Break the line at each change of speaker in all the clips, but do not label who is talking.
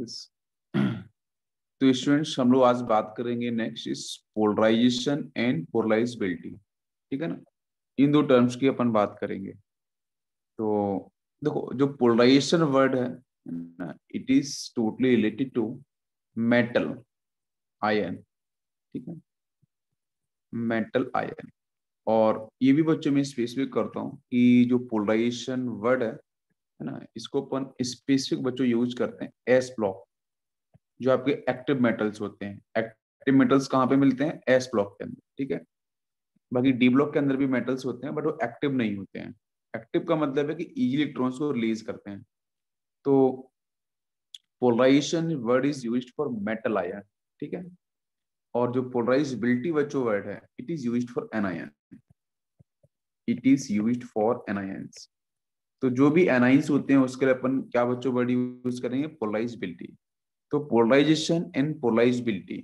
yes. तो students हम लोग आज बात करेंगे next is polarisation and polarisability ठीक है ना इन दो टर्म्स की अपन बात करेंगे तो देखो जो पोलराइजेशन वर्ड है ना it is totally related to metal ion ठीक है मेटल आयन और ये भी बच्चों में स्पेसिफिक करता हूँ कि जो पोलराइजेशन वर्ड है है ना इसको अपन स्पेसिफिक बच्चों यूज करते हैं एस ब्लॉक जो आपके एक्टिव मेटल्स होते हैं एक्टिव मेटल्स कहाँ पे मिलते हैं एस ब्लॉक के अंदर ठीक है बाकी डी ब्लॉक के अंदर भी मेटल्स होते हैं बट वो एक्टिव नहीं होते हैं एक्टिव का मतलब है कि इजी इलेक्ट्रॉन्स को रिलीज करते हैं तो polarisation word is use for metal ion ठीक है और जो पोलराइजेबिलिटी बच्चों वर्ड है it is use for anion it is use for anions तो जो भी एनाइंस होते हैं उसके लिए अपन क्या बच्चों वर्ड यूज करेंगे पोलराइजबिलिटी तो पोलराइजेशन एंड पोलराइजबिलिटी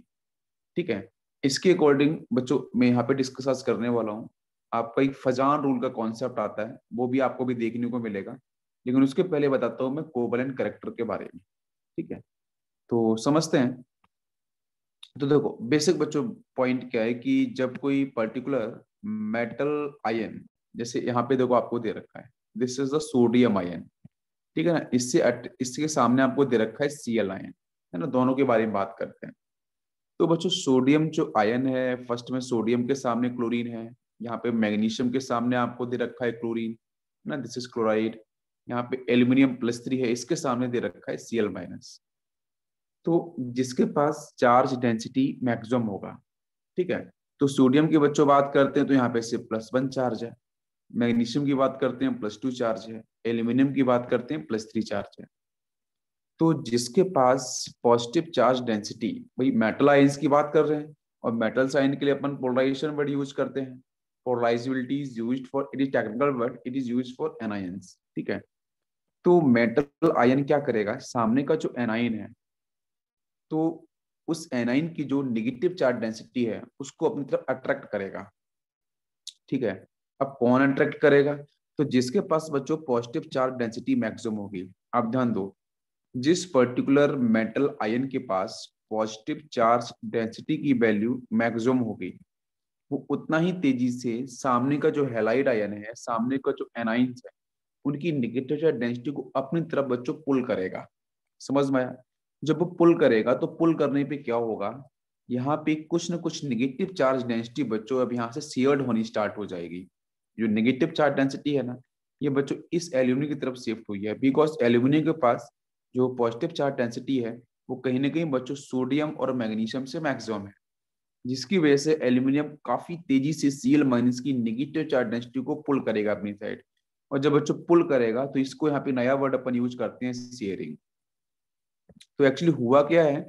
ठीक है इसके अकॉर्डिंग बच्चों मैं यहाँ पे डिस्कस करने वाला हूँ आपका एक फजान रूल का कॉन्सेप्ट आता है वो भी आपको भी देखने को मिलेगा लेकिन उसके पहले बताता हूँ मैं एंड करेक्टर के बारे में ठीक है तो समझते हैं तो देखो बेसिक बच्चों पॉइंट क्या है कि जब कोई पर्टिकुलर मेटल आयन जैसे यहाँ पे देखो आपको दे रखा है this is the sodium ion ठीक है ना इससे इसके सामने आपको दे रखा है सी एल आयन है ना दोनों के बारे में बात करते हैं तो बच्चों सोडियम जो आयन है फर्स्ट में सोडियम के सामने क्लोरीन है यहाँ पे मैग्नीशियम के सामने आपको दे रखा है क्लोरीन है ना दिस इज क्लोराइड यहाँ पे एल्यूमिनियम प्लस थ्री है इसके सामने दे रखा है सी एल माइनस तो जिसके पास चार्ज डेंसिटी मैक्सिमम होगा ठीक है तो सोडियम के बच्चों बात करते हैं तो यहाँ पे प्लस वन चार्ज है मैग्नीशियम की बात करते हैं प्लस टू चार्ज है एल्यूमिनियम की बात करते हैं प्लस थ्री चार्ज है तो जिसके पास पॉजिटिव चार्ज डेंसिटी भाई मेटल आयंस की बात कर रहे हैं और मेटल साइन के लिए अपन पोलराइजेशन वर्ड यूज करते हैं polarisability is use for it is technical word it is use for anions ठीक है तो मेटल आयन क्या करेगा सामने का जो एनाइन है तो उस एनाइन की जो निगेटिव चार्ज डेंसिटी है उसको अपनी तरफ अट्रैक्ट करेगा ठीक है अब कौन अट्रैक्ट करेगा तो जिसके पास बच्चों पॉजिटिव चार्ज डेंसिटी मैक्सिमम होगी आप ध्यान दो जिस पर्टिकुलर मेटल आयन के पास पॉजिटिव चार्ज डेंसिटी की वैल्यू मैक्सिमम होगी वो उतना ही तेजी से सामने का जो हेलाइड आयन है सामने का जो एनाइंस है उनकी निगेटिव चार्ज डेंसिटी को अपनी तरफ बच्चों पुल करेगा समझ में आया जब वो पुल करेगा तो पुल करने पे क्या होगा यहाँ पे कुछ ना कुछ निगेटिव चार्ज डेंसिटी बच्चों अब यहाँ से सियर्ड होनी स्टार्ट हो जाएगी जो नेगेटिव चार्ज डेंसिटी है ना ये बच्चों इस एल्यूमिनियम की तरफ शिफ्ट हुई है बिकॉज एल्यूमिनियम के पास जो पॉजिटिव चार्ज डेंसिटी है वो कहीं ना कहीं बच्चों सोडियम और मैग्नीशियम से मैक्सिमम है जिसकी वजह से एल्यूमिनियम काफी तेजी से सीएल माइनस की नेगेटिव चार्ज डेंसिटी को पुल करेगा अपनी साइड और जब बच्चों पुल करेगा तो इसको यहाँ पे नया वर्ड अपन यूज करते हैं सीयरिंग तो एक्चुअली हुआ क्या है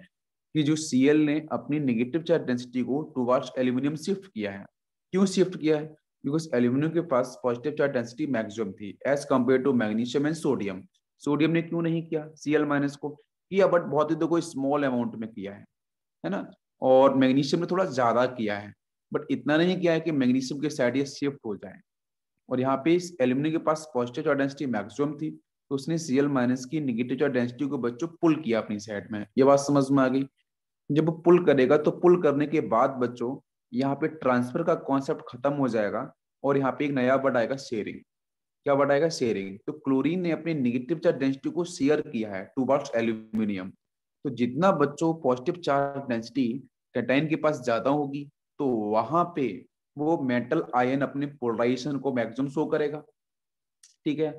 कि जो सीएल ने अपनी नेगेटिव चार्ज डेंसिटी को टुवार्ड्स एल्यूमिनियम शिफ्ट किया है क्यों शिफ्ट किया है बिकॉज एल्यूमिनियम के पास पॉजिटिव चार्ज डेंसिटी मैक्सिमम थी as compare to magnesium and sodium sodium ने क्यों नहीं किया सी एल माइनस को किया बट बहुत ही देखो स्मॉल अमाउंट में किया है है ना और मैग्नीशियम ने थोड़ा ज्यादा किया है बट इतना नहीं किया है कि मैग्नीशियम के साइड ये शिफ्ट हो जाए और यहाँ पे इस एल्यूमिनियम के पास पॉजिटिव चार्ज डेंसिटी मैक्सिमम थी तो उसने सी एल माइनस की निगेटिव चार्ज डेंसिटी को बच्चों पुल किया अपनी साइड में ये बात समझ में आ गई जब पुल करेगा तो पुल करने के बाद बच्चों यहाँ पे ट्रांसफर का कॉन्सेप्ट खत्म हो जाएगा और यहाँ पे एक नया वर्ड आएगा शेयरिंग क्या वर्ड आएगा शेयरिंग तो क्लोरीन ने अपने निगेटिव चार्ज डेंसिटी को शेयर किया है टू एल्यूमिनियम तो जितना बच्चों पॉजिटिव चार्ज डेंसिटी कैटाइन के पास ज्यादा होगी तो वहां पे वो मेटल आयन अपने पोलराइजेशन को मैक्सिमम शो करेगा ठीक है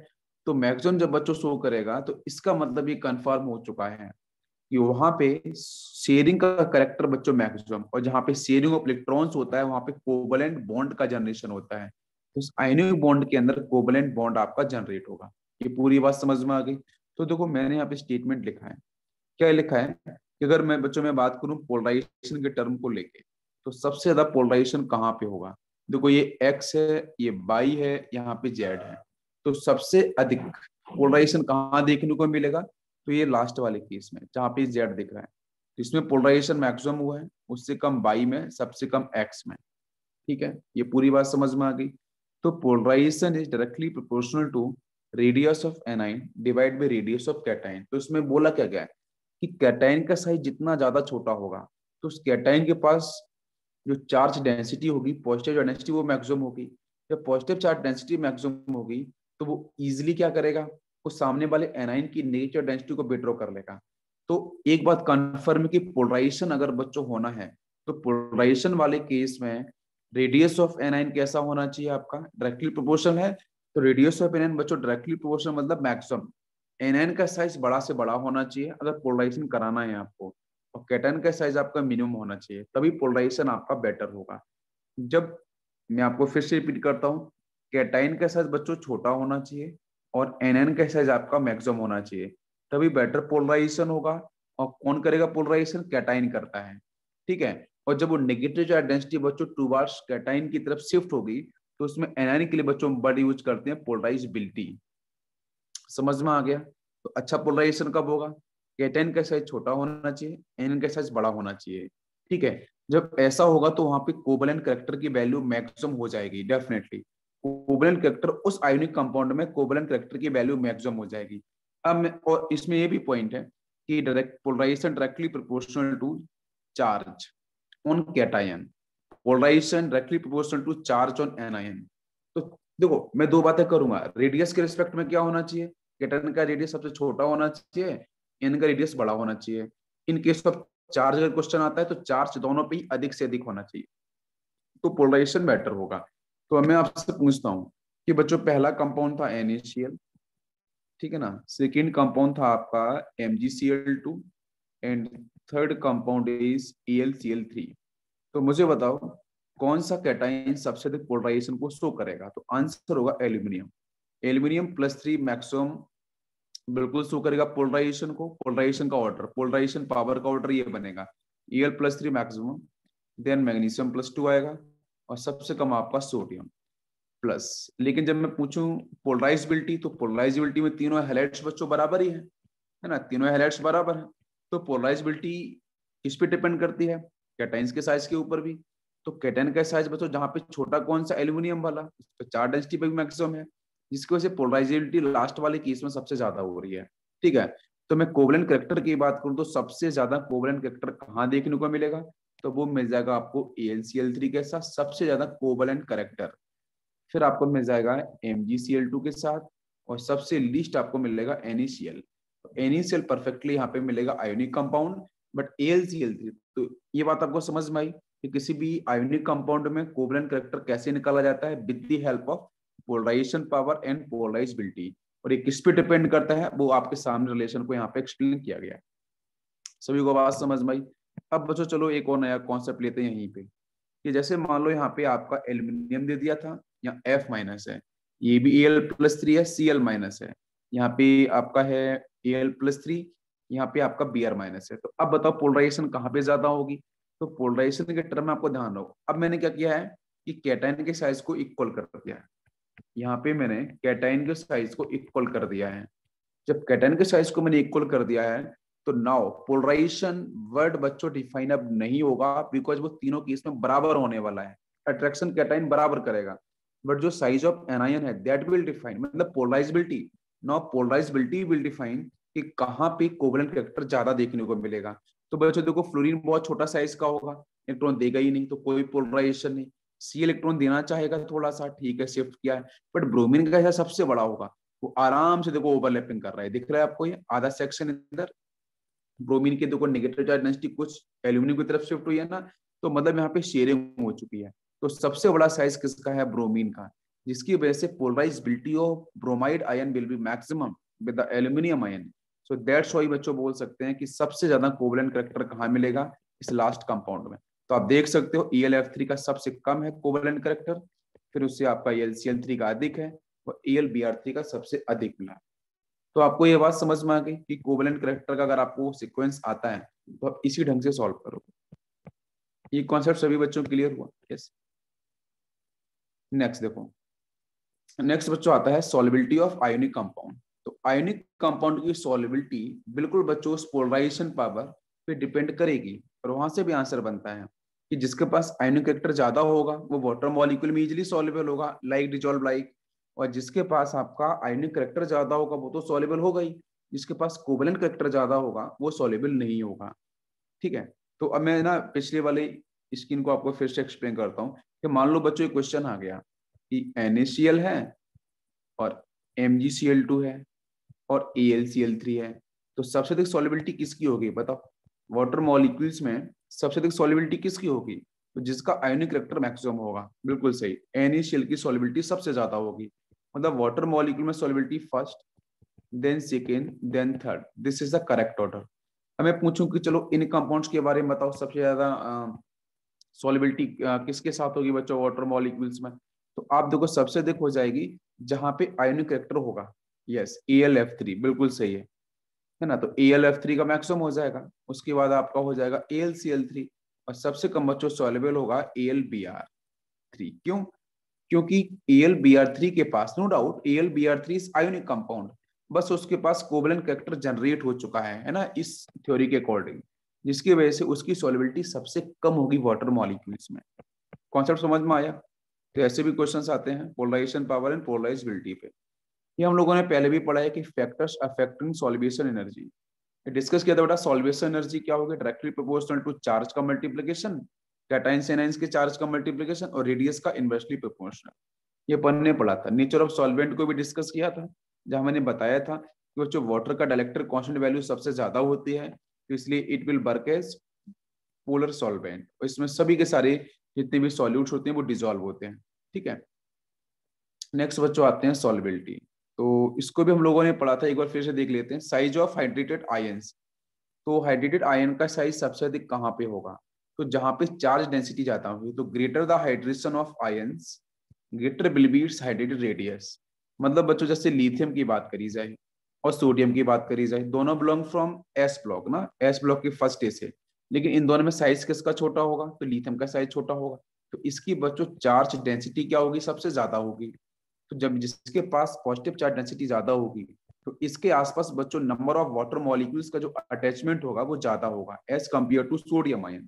तो मैक्सिमम जब बच्चों शो करेगा तो इसका मतलब ये कंफर्म हो चुका है कि वहां पे शेयरिंग का करेक्टर बच्चों मैक्सिमम और जहां पे शेयरिंग ऑफ इलेक्ट्रॉन्स होता है वहां पे कोबलेंट बॉन्ड का जनरेशन होता है तो उस आयनिक बॉन्ड के अंदर कोबलेंट बॉन्ड आपका जनरेट होगा ये पूरी बात समझ में आ गई तो देखो मैंने यहाँ पे स्टेटमेंट लिखा है क्या लिखा है कि अगर मैं बच्चों में बात करूं पोलराइजेशन के टर्म को लेके तो सबसे ज्यादा पोलराइजेशन कहाँ पे होगा देखो ये एक्स है ये बाई है यहाँ पे जेड है तो सबसे अधिक पोलराइजेशन कहाँ देखने को मिलेगा तो ये लास्ट वाले केस में जहां पे जेड दिख रहा है तो इसमें पोलराइजेशन मैक्सिमम हुआ है उससे कम बाई में सबसे कम एक्स में ठीक है ये पूरी बात समझ में आ गई तो polarisation is directly proportional to radius of anion divide by radius of cation तो इसमें बोला क्या गया कि कैटाइन का साइज जितना ज्यादा छोटा होगा तो उस कैटाइन के पास जो चार्ज डेंसिटी होगी पॉजिटिव डेंसिटी वो मैक्सिमम होगी जब पॉजिटिव चार्ज डेंसिटी मैक्सिमम होगी तो वो इजिली क्या करेगा वो सामने वाले एनाइन की नेचर डेंसिटी को विड्रॉ कर लेगा तो एक बात कन्फर्म कि पोलराइजेशन अगर बच्चों होना है तो पोलराइजेशन वाले केस में रेडियस ऑफ एनाइन कैसा होना चाहिए आपका डायरेक्टली प्रोपोर्शनल है तो रेडियस ऑफ एनाइन बच्चों डायरेक्टली प्रोपोर्शनल मतलब मैक्सिमम एनाइन का साइज बड़ा से बड़ा होना चाहिए अगर पोलराइजेशन कराना है आपको और कैटन का साइज आपका मिनिमम होना चाहिए तभी पोलराइजेशन आपका बेटर होगा जब मैं आपको फिर से रिपीट करता हूँ कैटाइन का साइज बच्चों छोटा होना चाहिए और एन एन का साइज आपका मैक्सिमम होना चाहिए तभी बेटर पोलराइजेशन होगा और कौन करेगा पोलराइजेशन कैटाइन करता है ठीक है और जब वो नेगेटिव जो डेंसिटी बच्चों टू बार्स कैटाइन की तरफ शिफ्ट होगी तो उसमें एन के लिए बच्चों बर्ड यूज करते हैं पोलराइजबिलिटी समझ में आ गया तो अच्छा पोलराइजेशन कब होगा कैटाइन का साइज छोटा होना चाहिए एन का साइज बड़ा होना चाहिए ठीक है जब ऐसा होगा तो वहां पे कोवलेंट करेक्टर की वैल्यू मैक्सिमम हो जाएगी डेफिनेटली कोबलन करेक्टर उस आयोनिक कंपाउंड में कोबलन करेक्टर की वैल्यू मैक्सिमम हो जाएगी अब और इसमें ये भी पॉइंट है कि direct polarisation directly proportional to charge on cation polarisation directly proportional to charge on anion तो देखो मैं दो बातें करूंगा रेडियस के रिस्पेक्ट में क्या होना चाहिए कैटायन का रेडियस सबसे छोटा होना चाहिए एन का रेडियस बड़ा होना चाहिए इन केस ऑफ चार्ज अगर क्वेश्चन आता है तो चार्ज दोनों पे ही अधिक से अधिक होना चाहिए तो पोलराइजेशन बेटर होगा तो मैं आपसे पूछता हूँ कि बच्चों पहला कंपाउंड था एन ठीक है ना सेकेंड कंपाउंड था आपका M and third compound is E तो मुझे बताओ कौन सा कैटाइन सबसे अधिक पोलराइजेशन को शो करेगा तो आंसर होगा aluminium aluminium plus three maximum बिल्कुल शो करेगा पोलराइजेशन को पोलराइजेशन का ऑर्डर पोलराइजेशन पावर का ऑर्डर ये बनेगा E L plus three maximum then magnesium plus two आएगा और सबसे कम आपका सोडियम प्लस लेकिन जब मैं पूछूं पोलराइजबिलिटी तो पोलराइजबिलिटी में तीनों हेलाइट्स बच्चों बराबर ही है है ना तीनों हेलाइट्स बराबर है तो पोलराइजबिलिटी किस पे डिपेंड करती है कैटाइंस के साइज के ऊपर भी तो कैटाइन का साइज बच्चों जहाँ पे छोटा कौन सा एल्यूमिनियम वाला उस पर चार डेंसिटी पे भी मैक्सिमम है जिसकी वजह से पोलराइजिबिलिटी लास्ट वाले केस में सबसे ज्यादा हो रही है ठीक है तो मैं कोवलन करेक्टर की बात करूँ तो सबसे ज्यादा कोवलन करेक्टर कहाँ देखने को मिलेगा तो वो मिल जाएगा आपको ए एल सी थ्री के साथ सबसे ज्यादा एंड करेक्टर फिर आपको मिल जाएगा एम के साथ और सबसे लिस्ट आपको मिलेगा सी एल परफेक्टली यहाँ पे मिलेगा आयोनिक कंपाउंड बट एल तो ये बात आपको समझ में आई कि किसी भी आयोनिक कंपाउंड में एंड करेक्टर कैसे निकाला जाता है with the help of polarisation power and polarisability और ये किस पे डिपेंड करता है वो आपके सामने रिलेशन को यहाँ पे एक्सप्लेन किया गया सभी को बात समझ में आई अब बच्चों अच्छा, चलो एक और नया कॉन्सेप्ट लेते हैं यहीं पे कि जैसे मान लो यहाँ पे आपका एल्यूमिनियम दे दिया था यहाँ एफ माइनस है ये भी ए एल प्लस थ्री है सी एल माइनस है यहाँ पे आपका है ए एल प्लस थ्री यहाँ पे आपका बी आर माइनस है तो अब बताओ पोलराइजेशन कहाँ पे ज्यादा होगी तो पोलराइजेशन के टर्म में आपको ध्यान रखो अब मैंने क्या किया है कि कैटाइन के साइज को इक्वल कर दिया है यहाँ पे मैंने कैटाइन के साइज को इक्वल कर दिया है जब कैटाइन के साइज को मैंने इक्वल कर दिया है तो नाउ पोलराइजेशन वर्ड बच्चों डिफाइन अब नहीं होगा बिकॉज वो तीनों केस में बराबर होने वाला है अट्रैक्शन कैटाइन बराबर करेगा बट जो साइज ऑफ एनायन है दैट विल डिफाइन मतलब polarisability now polarisability will define कि कहाँ पे कोवलन कैरेक्टर ज्यादा देखने को मिलेगा तो बच्चों देखो फ्लोरिन बहुत छोटा साइज का होगा इलेक्ट्रॉन देगा ही नहीं तो कोई पोलराइजेशन नहीं सी इलेक्ट्रॉन देना चाहेगा थोड़ा सा ठीक है शिफ्ट किया है बट ब्रोमिन का ऐसा सबसे बड़ा होगा वो आराम से देखो ओवरलैपिंग कर रहा है दिख रहा है आपको ये आधा सेक्शन इधर ब्रोमीन के देखो नेगेटिव चार्ज डेंसिटी कुछ एल्यूमिनियम की तरफ शिफ्ट हुई है ना तो मतलब यहाँ पे शेयरिंग हो चुकी है तो सबसे बड़ा साइज किसका है ब्रोमीन का जिसकी वजह से polarisability of bromide ion will be maximum with the aluminium ion so that why बच्चों बोल सकते हैं कि सबसे ज्यादा कोवलेंट करेक्टर कहाँ मिलेगा इस लास्ट कंपाउंड में तो आप देख सकते हो ई e थ्री का सबसे कम है कोवलेंट करेक्टर फिर उससे आपका ई एल थ्री का अधिक है और ई एल थ्री का सबसे अधिक मिला है तो आपको ये बात समझ में आ गई कि कोवेलेंट करेक्टर का अगर आपको सिक्वेंस आता है तो आप इसी ढंग से सॉल्व करोगे ये कॉन्सेप्ट सभी बच्चों क्लियर हुआ यस नेक्स्ट देखो नेक्स्ट बच्चों आता है सॉलिबिलिटी ऑफ आयोनिक कंपाउंड तो आयोनिक कंपाउंड की सॉलिबिलिटी बिल्कुल बच्चों पोलराइजेशन पावर पे डिपेंड करेगी और वहां से भी आंसर बनता है कि जिसके पास आयोनिक करेक्टर ज्यादा होगा वो वाटर मॉलिक्यूल में इजिली सॉलिबल होगा लाइक डिजोल्व लाइक और जिसके पास आपका आयनिक करेक्टर ज्यादा होगा वो तो सोलेबल होगा ही जिसके पास कोवलेंट करेक्टर ज्यादा होगा वो सॉलेबल नहीं होगा ठीक है तो अब मैं ना पिछले वाले स्किन को आपको फिर से एक्सप्लेन करता हूँ कि मान लो बच्चों एक क्वेश्चन आ गया कि एन है और एम है और ए है तो सबसे अधिक सॉलिबिलिटी किसकी होगी बताओ वाटर मॉलिक्यूल्स में सबसे अधिक सॉलिबिलिटी किसकी होगी तो जिसका आयोनिक करेक्टर मैक्सिमम होगा बिल्कुल सही एन की सॉलिबिलिटी सबसे ज्यादा होगी मतलब वाटर मॉलिक्यूल में solubility first then second then third this is the correct order मैं पूछूं कि चलो इन कंपाउंड्स के बारे में बताओ सबसे ज्यादा सॉलिबिलिटी किसके साथ होगी बच्चों वाटर मॉलिक्यूल्स में तो आप देखो सबसे अधिक हो जाएगी जहां पे आयोनिक करेक्टर होगा yes A L F three बिल्कुल सही है है ना तो ए एल एफ थ्री का मैक्सिमम हो जाएगा उसके बाद आपका हो जाएगा A L C L three और सबसे कम बच्चों सॉलेबल होगा A L B R three क्यों क्योंकि एल बी आर थ्री के पास no doubt A L B R three is ionic compound बस उसके पास कोवलन कैरेक्टर जनरेट हो चुका है है ना इस थ्योरी के अकॉर्डिंग जिसकी वजह से उसकी सोलिबिलिटी सबसे कम होगी वाटर मॉलिक्यूल्स में कॉन्सेप्ट समझ में आया तो ऐसे भी क्वेश्चंस आते हैं पोलराइजेशन पावर एंड पोलराइजबिलिटी पे ये हम लोगों ने पहले भी पढ़ा है कि factors affecting solvation energy discuss किया था बेटा सोलिबेशन एनर्जी क्या होगी डायरेक्टली प्रोपोर्शनल टू चार्ज का मल्टीप्लीकेशन कैटाइन से एनाइंस के चार्ज का मल्टीप्लीकेशन और रेडियस का इन्वर्सली प्रोपोर्शनल ये पढ़ने पड़ा था नेचर ऑफ सॉल्वेंट को भी डिस्कस किया था जहां मैंने बताया था कि जो वाटर का डायलेक्टर कॉन्स्टेंट वैल्यू सबसे ज्यादा होती है तो इसलिए it will work as polar solvent और इसमें सभी के सारे जितने भी सॉल्यूट होते हैं वो डिजोल्व होते हैं ठीक है नेक्स्ट बच्चों आते हैं सॉल्बिलिटी तो इसको भी हम लोगों ने पढ़ा था एक बार फिर से देख लेते हैं साइज ऑफ हाइड्रेटेड आयन तो हाइड्रेटेड आयन का साइज सबसे अधिक कहाँ पे होगा तो जहां पे चार्ज डेंसिटी ज्यादा हुई तो greater the hydration of ions greater will be its hydrated radius मतलब बच्चों जैसे लिथियम की बात करी जाए और सोडियम की बात करी जाए दोनों बिलोंग फ्रॉम एस ब्लॉक ना एस ब्लॉक के फर्स्ट ए से लेकिन इन दोनों में साइज किसका छोटा होगा तो लिथियम का साइज छोटा होगा तो इसकी बच्चों चार्ज डेंसिटी क्या होगी सबसे ज्यादा होगी तो जब जिसके पास पॉजिटिव चार्ज डेंसिटी ज्यादा होगी तो इसके आसपास बच्चों नंबर ऑफ वाटर मॉलिक्यूल्स का जो अटैचमेंट होगा वो ज्यादा होगा as compare to sodium ion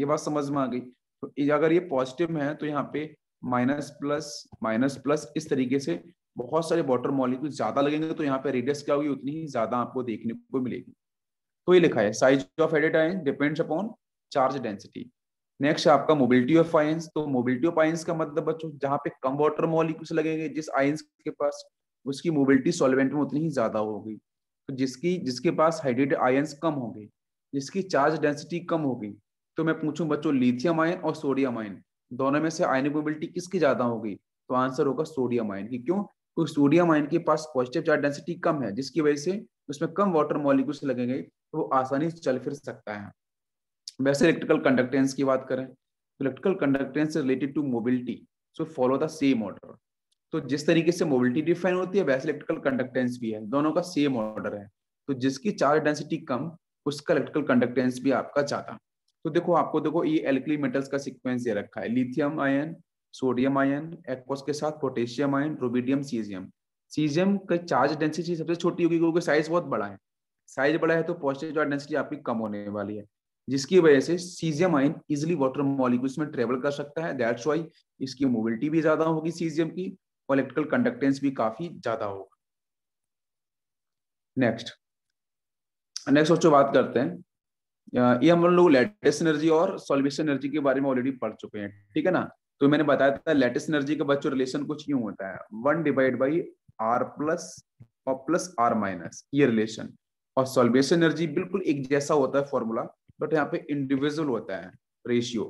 ये बात समझ में आ गई तो अगर ये पॉजिटिव है तो यहाँ पे माइनस प्लस माइनस प्लस इस तरीके से बहुत सारे वॉटर मॉलिक्यूल ज्यादा लगेंगे तो यहाँ पे रेडियस क्या होगी उतनी ही ज्यादा आपको देखने को मिलेगी तो ये लिखा है साइज ऑफ एडेट ion depends upon charge density next आपका मोबिलिटी ऑफ आयंस तो मोबिलिटी ऑफ आयंस का मतलब बच्चों जहाँ पे कम वाटर मॉलिक्यूल्स लगेंगे जिस आयंस के पास उसकी मोबिलिटी सोलवेंट में उतनी ही ज्यादा होगी तो जिसकी जिसके पास हाइड्रेटेड आयंस कम होंगे जिसकी चार्ज डेंसिटी कम होगी तो मैं पूछूं बच्चों लिथियम आयन और सोडियम आयन दोनों में से आयनिकोबिलिटी किसकी ज्यादा होगी तो आंसर होगा सोडियम आयन की क्यों क्योंकि सोडियम आयन के पास पॉजिटिव चार्ज डेंसिटी कम है जिसकी वजह से उसमें कम वाटर मॉलिक्यूल्स लगेंगे तो वो आसानी से चल फिर सकता है वैसे इलेक्ट्रिकल कंडक्टेंस की बात करें तो electrical conductance related to mobility so follow the same order तो जिस तरीके से मोबिलिटी डिफाइन होती है वैसे इलेक्ट्रिकल कंडक्टेंस भी है दोनों का सेम ऑर्डर है तो जिसकी चार्ज डेंसिटी कम उसका इलेक्ट्रिकल कंडक्टेंस भी आपका ज्यादा तो देखो आपको देखो ये एल्कली मेटल्स का सीक्वेंस दे रखा है lithium ion sodium ion aqueous के साथ potassium ion rubidium caesium caesium का चार्ज डेंसिटी सबसे छोटी होगी क्योंकि साइज बहुत बड़ा है साइज बड़ा है तो पॉजिटिव चार्ज डेंसिटी आपकी कम होने वाली है जिसकी वजह से caesium ion easily water molecules में ट्रेवल कर सकता है दैट्स वाई इसकी मोबिलिटी भी ज्यादा होगी सीजियम की और इलेक्ट्रिकल कंडक्टेंस भी काफी ज्यादा होगा नेक्स्ट नेक्स्ट बात करते हैं ये हम लोग लेटेस्ट एनर्जी और सोल्यूशन एनर्जी के बारे में ऑलरेडी पढ़ चुके हैं ठीक है ना तो मैंने बताया था लेटेस्ट एनर्जी का बच्चों रिलेशन कुछ यूं होता है one divide by R plus और प्लस आर माइनस ये रिलेशन और सॉल्वेशन एनर्जी बिल्कुल एक जैसा होता है फॉर्मूला बट यहाँ पे इंडिविजुअल होता है रेशियो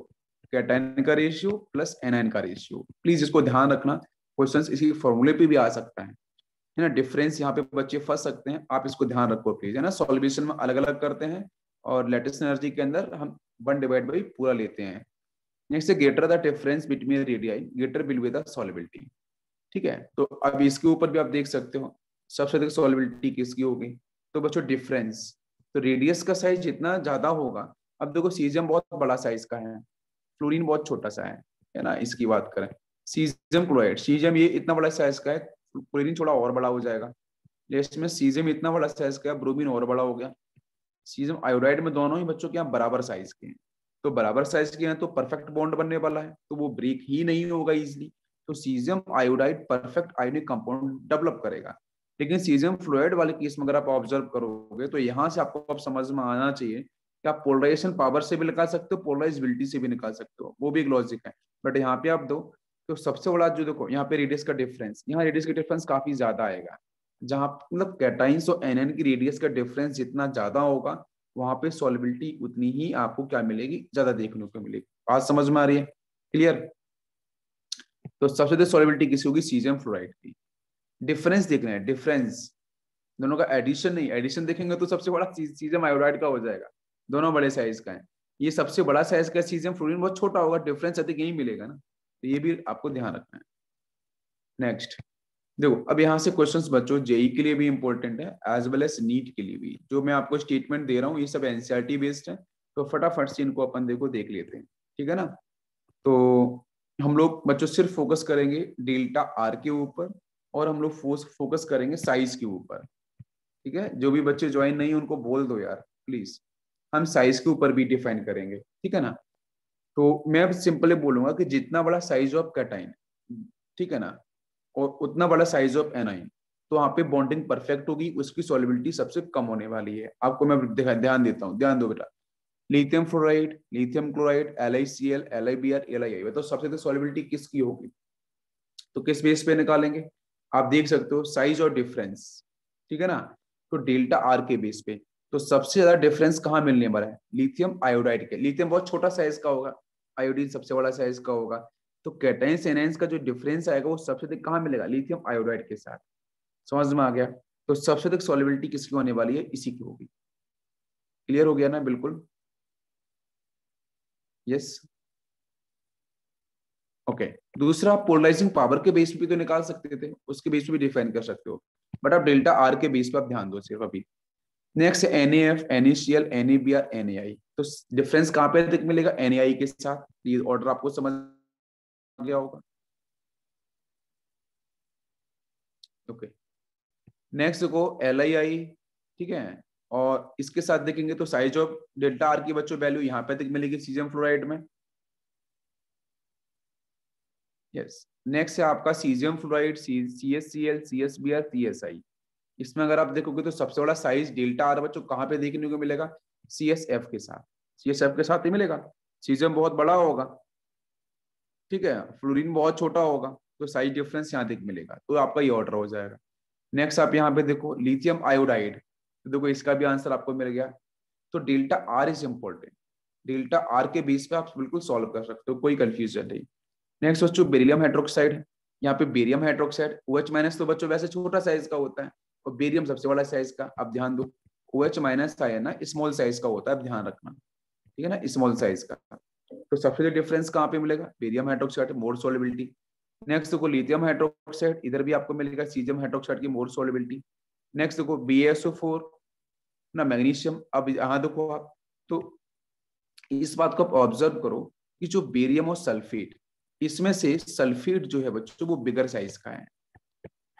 कैटाइन का रेशियो प्लस एन का रेशियो प्लीज इसको ध्यान रखना क्वेश्चन इसी फॉर्मूले पे भी आ सकता है है ना डिफरेंस यहाँ पे बच्चे फंस सकते हैं आप इसको ध्यान रखो प्लीज है ना सोल्यूशन में अलग अलग करते हैं और लेटेस्ट एनर्जी के अंदर हम वन डिवाइड बाई पूरा लेते हैं next greater the difference between radii greater will be the solubility ठीक है तो अब इसके ऊपर भी आप देख सकते हो सबसे अधिक सॉलिबिलिटी किसकी होगी तो बच्चों डिफरेंस तो रेडियस का साइज जितना ज्यादा होगा अब देखो सीजियम बहुत बड़ा साइज का है फ्लोरीन बहुत छोटा सा है है ना इसकी बात करें सीजियम क्लोराइड सीजियम ये इतना बड़ा साइज का है क्लोरीन थोड़ा और बड़ा हो जाएगा लेस्ट में सीजियम इतना बड़ा साइज का है ब्रोमीन और बड़ा हो गया सीजम आयोडाइड में दोनों ही बच्चों के यहाँ बराबर साइज के हैं तो बराबर साइज के हैं तो परफेक्ट बॉन्ड बनने वाला है तो वो ब्रेक ही नहीं होगा इजिली तो caesium iodide perfect ionic compound develop करेगा लेकिन सीजियम फ्लोइड वाले केस में अगर आप ऑब्जर्व करोगे तो यहाँ से आपको आप समझ में आना चाहिए कि आप पोलराइजेशन पावर से भी निकाल सकते हो पोलराइजबिलिटी से भी निकाल सकते हो वो भी एक लॉजिक है बट यहाँ पे आप दो तो सबसे बड़ा जो देखो यहाँ पे रेडियस का डिफरेंस यहाँ रेडियस का डिफरेंस काफी ज्यादा आएगा जहां मतलब कैटाइंस और एन की रेडियस का डिफरेंस जितना ज्यादा होगा वहां पे सॉलिबिलिटी उतनी ही आपको क्या मिलेगी ज्यादा देखने को मिलेगी बात समझ में आ रही है क्लियर तो सबसे ज्यादा सॉलिबिलिटी किसी होगी सीजियम फ्लोराइड की डिफरेंस देख रहे हैं डिफरेंस दोनों का एडिशन नहीं एडिशन देखेंगे तो सबसे बड़ा सीजियम आयोडाइड का हो जाएगा दोनों बड़े साइज का है ये सबसे बड़ा साइज का सीजियम फ्लोरिन बहुत छोटा होगा डिफरेंस अधिक यही मिलेगा ना तो ये भी आपको ध्यान रखना है नेक्स्ट देखो अब यहाँ से क्वेश्चन बच्चों जेई e के लिए भी इंपॉर्टेंट है एज वेल एज नीट के लिए भी जो मैं आपको स्टेटमेंट दे रहा हूँ ये सब एनसीआरटी बेस्ड है तो फटाफट से इनको अपन देखो देख लेते हैं ठीक है ना तो हम लोग बच्चों सिर्फ फोकस करेंगे डेल्टा आर के ऊपर और हम लोग फोकस करेंगे साइज के ऊपर ठीक है जो भी बच्चे ज्वाइन नहीं उनको बोल दो यार प्लीज हम साइज के ऊपर भी डिफाइन करेंगे ठीक है ना तो मैं अब सिंपली बोलूंगा कि जितना बड़ा साइज ऑफ कटाइन ठीक है ना और उतना बड़ा साइज ऑफ एनाइन तो वहां पे बॉन्डिंग परफेक्ट होगी उसकी सॉलिबिलिटी सबसे कम होने वाली है आपको मैं दिखा ध्यान देता हूँ ध्यान दो बेटा lithium fluoride lithium chloride L I C L L I B R L I I बताओ सबसे ज्यादा तो सॉलिबिलिटी किसकी होगी तो किस बेस पे निकालेंगे आप देख सकते हो साइज और डिफरेंस ठीक है ना तो डेल्टा आर के बेस पे तो सबसे ज्यादा डिफरेंस कहाँ मिलने वाला है लिथियम आयोडाइड के लिथियम बहुत छोटा साइज का होगा आयोडीन सबसे बड़ा साइज का होगा तो कैटाइन से एनाइंस का जो डिफरेंस आएगा वो सबसे अधिक कहाँ मिलेगा लिथियम आयोडाइड के साथ समझ में आ गया तो सबसे अधिक सॉलिबिलिटी किसकी होने वाली है इसी की होगी क्लियर हो गया ना बिल्कुल यस ओके okay. दूसरा पोलराइजिंग पावर के बेस पे भी तो निकाल सकते थे उसके बेस पे भी डिफाइन कर सकते हो बट आप डेल्टा आर के बेस पे आप ध्यान दो सिर्फ अभी next N A F N A C L N A B R N A I तो डिफरेंस कहाँ पे तक मिलेगा एन ए आई के साथ ऑर्डर आपको समझ गया होगा ओके नेक्स्ट देखो एल आई आई ठीक है और इसके साथ देखेंगे तो साइज ऑफ डेल्टा आर की बच्चों वैल्यू यहाँ पे तक मिलेगी सीजियम फ्लोराइड में यस नेक्स्ट है आपका caesium fluoride C S C L C S B R C S I इसमें अगर आप देखोगे तो सबसे बड़ा साइज डेल्टा आर बच्चों कहाँ पे देखने को मिलेगा सी एस एफ के साथ सी एस एफ के साथ ही मिलेगा सीजियम बहुत बड़ा होगा ठीक है फ्लोरीन बहुत छोटा होगा तो साइज डिफरेंस यहाँ देख मिलेगा तो आपका ये ऑर्डर हो जाएगा नेक्स्ट आप यहाँ पे देखो लिथियम आयोडाइड तो देखो इसका भी आंसर आपको मिल गया तो delta R is important delta R के बीच पे आप बिल्कुल सॉल्व कर सकते हो कोई कंफ्यूजन नहीं नेक्स्ट बच्चों बेरियम हाइड्रोक्साइड यहाँ पे barium hydroxide O H minus तो बच्चों वैसे छोटा साइज का होता है और बेरियम सबसे बड़ा साइज का आप ध्यान दो ओ एच माइनस का है ना स्मॉल साइज का होता है ध्यान रखना ठीक है ना स्मॉल साइज का तो सबसे जो डिफरेंस कहाँ पे मिलेगा barium hydroxide more solubility next देखो लिथियम हाइड्रोक्साइड इधर भी आपको मिलेगा सीजियम हाइड्रोक्साइड की मोर सोलिबिलिटी नेक्स्ट देखो बी ना मैग्नीशियम अब यहाँ देखो आप तो इस बात को आप ऑब्जर्व करो कि जो बेरियम और सल्फेट इसमें से सल्फेट जो है बच्चों वो बिगर साइज का है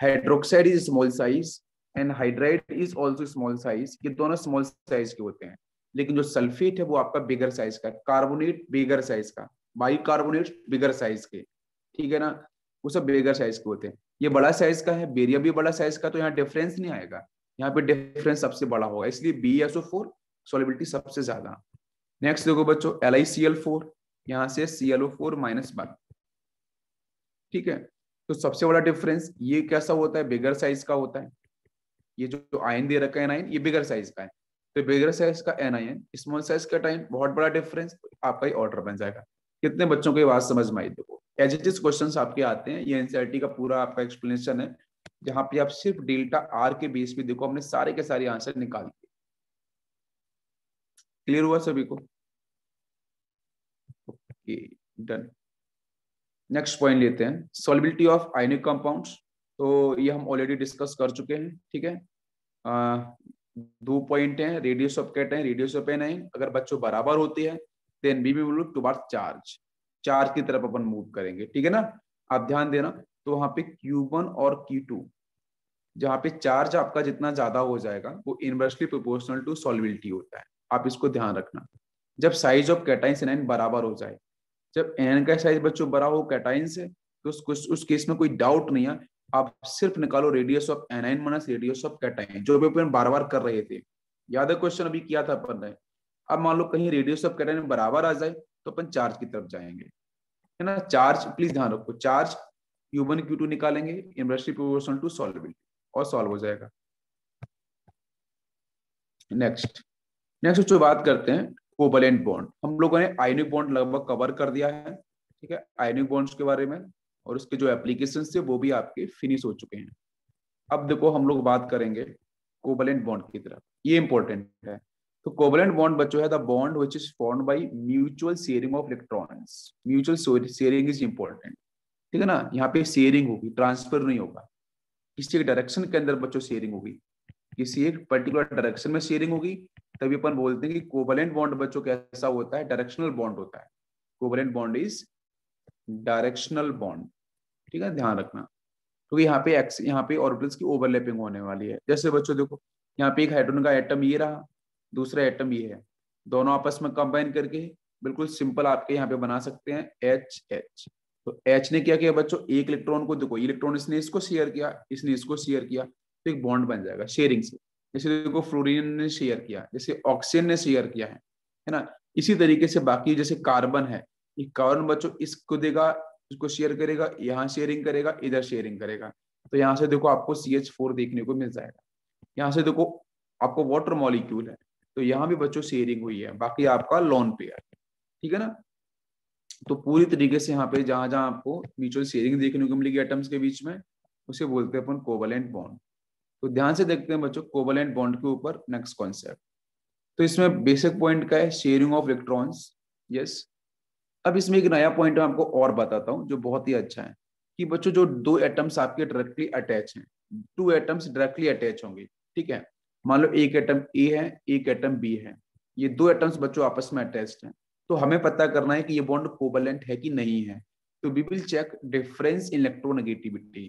hydroxide is small size and hydride is also small size ये दोनों स्मॉल साइज के होते हैं लेकिन जो सल्फेट है वो आपका बिगर साइज का कार्बोनेट बिगर साइज का बाई कार्बोनेट बिगर साइज के ठीक है ना वो सब बिगर साइज के होते हैं ये बड़ा साइज का है बेरिया भी बड़ा साइज का तो यहाँ डिफरेंस नहीं आएगा यहाँ पे डिफरेंस सबसे बड़ा होगा इसलिए B S O four solubility सबसे ज्यादा नेक्स्ट देखो बच्चों L I C L four यहाँ से C L O four minus one ठीक है तो सबसे बड़ा डिफरेंस ये कैसा होता है बिगर साइज का होता है ये जो आयन दे रखा है ना ये बिगर साइज का है तो बिगर साइज का anion small size का टाइम बहुत बड़ा डिफरेंस आपका ही ऑर्डर बन जाएगा कितने बच्चों को ये बात समझ में आई देखो एज इट इज क्वेश्चन आपके आते हैं ये एनसीआरटी का पूरा आपका एक्सप्लेनेशन है जहां पे आप सिर्फ डेल्टा आर के बेस पे देखो हमने सारे के सारे आंसर निकाल दिए क्लियर हुआ सभी को ओके डन नेक्स्ट पॉइंट लेते हैं सॉलिबिलिटी ऑफ आयनिक कंपाउंड्स तो ये हम ऑलरेडी डिस्कस कर चुके हैं ठीक है दो पॉइंट है रेडियस ऑफ कैट है रेडियस ऑफ एन है अगर बच्चों बराबर होती है then we will look toward charge charge की तरफ अपन मूव करेंगे ठीक है ना आप ध्यान देना तो वहां पे Q1 और Q2 जहां पे चार्ज आपका जितना ज्यादा हो जाएगा वो इनवर्सली प्रोपोर्शनल टू सॉलिबिलिटी होता है आप इसको ध्यान रखना जब साइज ऑफ कैटाइन से नाइन बराबर हो जाए जब एन का साइज बच्चों बड़ा हो कैटाइन से तो उस, उस केस में कोई डाउट नहीं है आप सिर्फ निकालो radius of anion minus radius of cation जो भी अपन बार बार कर रहे थे याद है क्वेश्चन अभी किया था अपन ने अब मान लो कहीं रेडियस ऑफ कैटाइन बराबर आ जाए तो अपन चार्ज की तरफ जाएंगे है ना चार्ज प्लीज ध्यान रखो charge Q one Q two निकालेंगे इन्वर्सली प्रोपोर्शनल टू सॉल्वेबिलिटी और सॉल्व हो जाएगा नेक्स्ट नेक्स्ट जो बात करते हैं कोवलेंट बॉन्ड हम लोगों ने आयनिक बॉन्ड लगभग कवर कर दिया है ठीक है आयनिक बॉन्ड्स के बारे में और उसके जो एप्लीकेशन थे वो भी आपके फिनिश हो चुके हैं अब देखो हम लोग बात करेंगे कोवलेंट बॉन्ड की तरफ ये इंपॉर्टेंट है तो कोवलेंट बॉन्ड बच्चों है the bond which is form by mutual sharing of electrons mutual sharing is important ठीक है ना यहाँ पे शेयरिंग होगी ट्रांसफर नहीं होगा किसी एक डायरेक्शन के अंदर बच्चों शेयरिंग होगी किसी एक पर्टिकुलर डायरेक्शन में शेयरिंग होगी तभी अपन बोलते हैं कि कोवलेंट बॉन्ड बच्चों कैसा होता है डायरेक्शनल बॉन्ड होता है covalent bond is directional bond ठीक है ध्यान रखना क्योंकि तो यहाँ पे एक्स यहाँ पे ऑर्बिटल्स की ओवरलैपिंग होने वाली है जैसे बच्चों देखो यहाँ पे एक हाइड्रोजन का एटम ये रहा दूसरा एटम ये है दोनों आपस में कंबाइन करके बिल्कुल सिंपल आपके यहाँ पे बना सकते हैं एच एच तो एच ने क्या किया बच्चों एक इलेक्ट्रॉन को देखो इलेक्ट्रॉन इसने इसको शेयर किया इसने इसको शेयर किया तो एक बॉन्ड बन जाएगा शेयरिंग से जैसे देखो फ्लोरिन ने शेयर किया जैसे ऑक्सीजन ने शेयर किया है है ना इसी तरीके से बाकी जैसे कार्बन है ये कार्बन बच्चों इसको देगा इसको शेयर करेगा यहाँ शेयरिंग करेगा इधर शेयरिंग करेगा तो यहाँ से देखो आपको सी एच फोर देखने को मिल जाएगा यहाँ से देखो आपको वाटर मॉलिक्यूल है तो यहाँ भी बच्चों शेयरिंग हुई है बाकी आपका लोन पेयर ठीक है ना तो पूरी तरीके से यहाँ पे जहां जहां आपको म्यूचुअल शेयरिंग देखने को मिलेगी एटम्स के बीच में उसे बोलते हैं अपन कोवलेंट बॉन्ड तो ध्यान से देखते हैं बच्चों कोवलेंट बॉन्ड के ऊपर नेक्स्ट कॉन्सेप्ट तो इसमें बेसिक पॉइंट का है शेयरिंग ऑफ इलेक्ट्रॉन्स यस अब इसमें एक नया पॉइंट आपको और बताता हूँ जो बहुत ही अच्छा है कि बच्चों जो दो एटम्स आपके डायरेक्टली अटैच हैं टू एटम्स डायरेक्टली अटैच होंगे ठीक है मान लो एक एटम ए है एक एटम बी है ये दो एटम्स बच्चों आपस में अटैच हैं तो हमें पता करना है कि ये बॉन्ड कोवलेंट है कि नहीं है तो we will check difference in electronegativity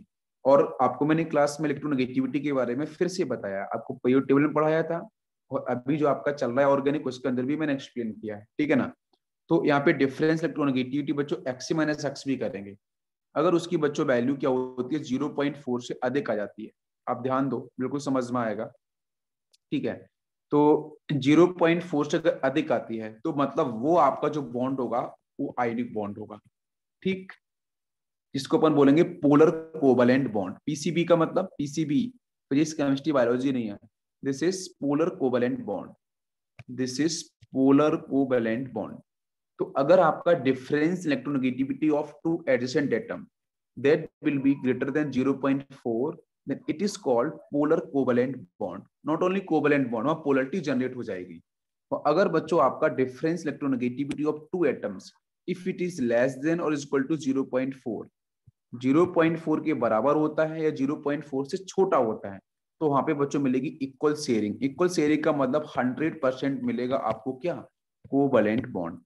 और आपको मैंने क्लास में इलेक्ट्रोनेगेटिविटी के बारे में फिर से बताया आपको पेयो टेबल में पढ़ाया था और अभी जो आपका चल रहा है ऑर्गेनिक उसके अंदर भी मैंने एक्सप्लेन किया है ठीक है ना तो यहाँ पे डिफरेंस इलेक्ट्रोनेगेटिविटी बच्चों एक्स माइनस एक्स भी करेंगे अगर उसकी बच्चों वैल्यू क्या होती है जीरो पॉइंट फोर से अधिक आ जाती है आप ध्यान दो बिल्कुल समझ में आएगा ठीक है तो जीरो पॉइंट फोर से अगर अधिक आती है तो मतलब वो आपका जो बॉन्ड होगा वो आयोडिक बॉन्ड होगा ठीक जिसको अपन बोलेंगे पोलर कोवलेंट बॉन्ड पीसीबी का मतलब पीसीबी फिजिक्स केमिस्ट्री बायोलॉजी नहीं है this is polar covalent bond this is polar covalent bond तो अगर आपका difference electronegativity of two adjacent atom that will be greater than 0.4 then it is called polar covalent bond not only covalent bond वहां polarity generate हो जाएगी और अगर बच्चों आपका difference electronegativity of two atoms if it is less than और is equal to 0.4 0.4 के बराबर होता है या 0.4 से छोटा होता है तो वहां पे बच्चों मिलेगी इक्वल शेयरिंग इक्वल शेयरिंग का मतलब 100 परसेंट मिलेगा आपको क्या covalent bond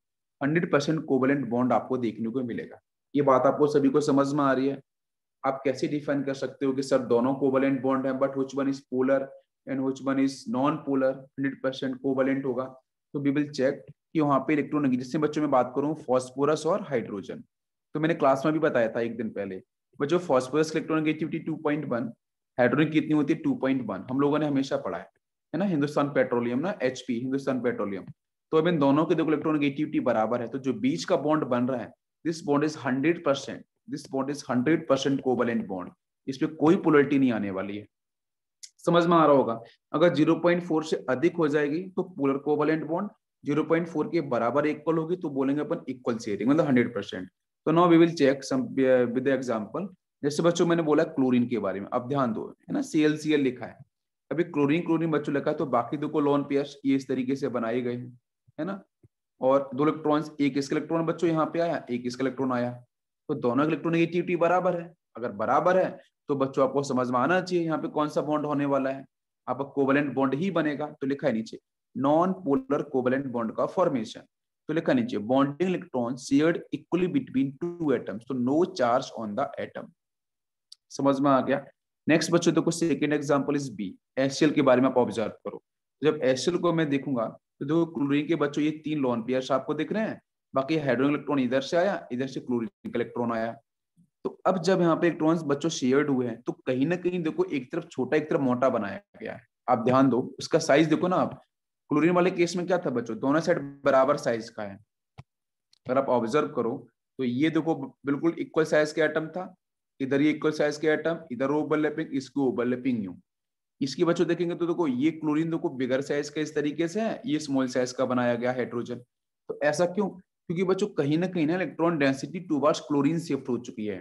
hundred percent covalent bond आपको देखने को मिलेगा ये बात आपको सभी को समझ में आ रही है आप कैसे डिफाइन कर सकते हो कि सर दोनों कोवलेंट बॉन्ड है but which one is polar and which one is non polar hundred percent covalent होगा तो वी विल चेक कि वहाँ पे इलेक्ट्रॉन जिससे बच्चों में बात करूँ फॉस्पोरस और हाइड्रोजन तो मैंने क्लास में भी बताया था एक दिन पहले बच्चों phosphorus electron negativity two point one hydrogen की कितनी होती है टू पॉइंट वन हम लोगों ने हमेशा पढ़ा है है ना हिंदुस्तान पेट्रोलियम ना एच हिंदुस्तान पेट्रोलियम तो अब इन दोनों के देखो इलेक्ट्रॉन नेगेटिविटी बराबर है तो जो बीच का बॉन्ड बन रहा है this bond is hundred percent this bond is hundred percent covalent bond इसमें कोई पोलरिटी नहीं आने वाली है समझ में आ रहा होगा अगर जीरो पॉइंट फोर से अधिक हो जाएगी तो polar covalent bond zero point four के बराबर इक्वल होगी तो बोलेंगे अपन इक्वल शेयरिंग मतलब हंड्रेड परसेंट तो now we will check some with example जैसे बच्चों मैंने बोला क्लोरीन के बारे में अब ध्यान दो है ना सी लिखा है अभी क्लोरीन क्लोरीन बच्चों लिखा है तो बाकी दो को लोन पेयर्स ये इस तरीके से बनाए गए हैं है ना और दो इलेक्ट्रॉन एक इसका इलेक्ट्रॉन बच्चों यहाँ पे आया एक इसका इलेक्ट्रॉन आया तो दोनों इलेक्ट्रोनेगेटिविटी बराबर है अगर बराबर है तो बच्चों आपको समझ में आना चाहिए यहाँ पे कौन सा बॉन्ड होने वाला है आपका कोवलेंट बॉन्ड ही बनेगा तो लिखा है नीचे नॉन पोलर कोवलेंट बॉन्ड का फॉर्मेशन तो लिखा नीचे bonding electron share equally between two atoms तो no charge on the atom समझ में आ गया नेक्स्ट बच्चों देखो second example is B S के बारे में आप ऑब्जर्व करो जब एस को मैं देखूंगा तो देखो क्लोरीन के बच्चों ये तीन लोन पेयर आपको दिख रहे हैं बाकी हाइड्रोजन इलेक्ट्रॉन इधर से आया इधर से क्लोरीन का इलेक्ट्रॉन आया तो अब जब यहाँ पे इलेक्ट्रॉन बच्चों शेयर्ड हुए हैं तो कहीं ना कहीं देखो एक तरफ छोटा एक तरफ मोटा बनाया गया है आप ध्यान दो उसका साइज देखो ना आप क्लोरीन वाले केस में क्या था बच्चों दोनों साइड बराबर साइज का है अगर आप ऑब्जर्व करो तो ये देखो बिल्कुल इक्वल साइज के आइटम था इधर ये इक्वल साइज के आइटम इधर ओवरलैपिंग इसको ओवरलैपिंग यू इसकी बच्चों देखेंगे तो देखो ये क्लोरीन देखो बिगर साइज का इस तरीके से है ये स्मॉल साइज का बनाया गया हाइड्रोजन तो ऐसा क्यों क्योंकि बच्चों कहीं ना कहीं ना electron density towards chlorine shift हो चुकी है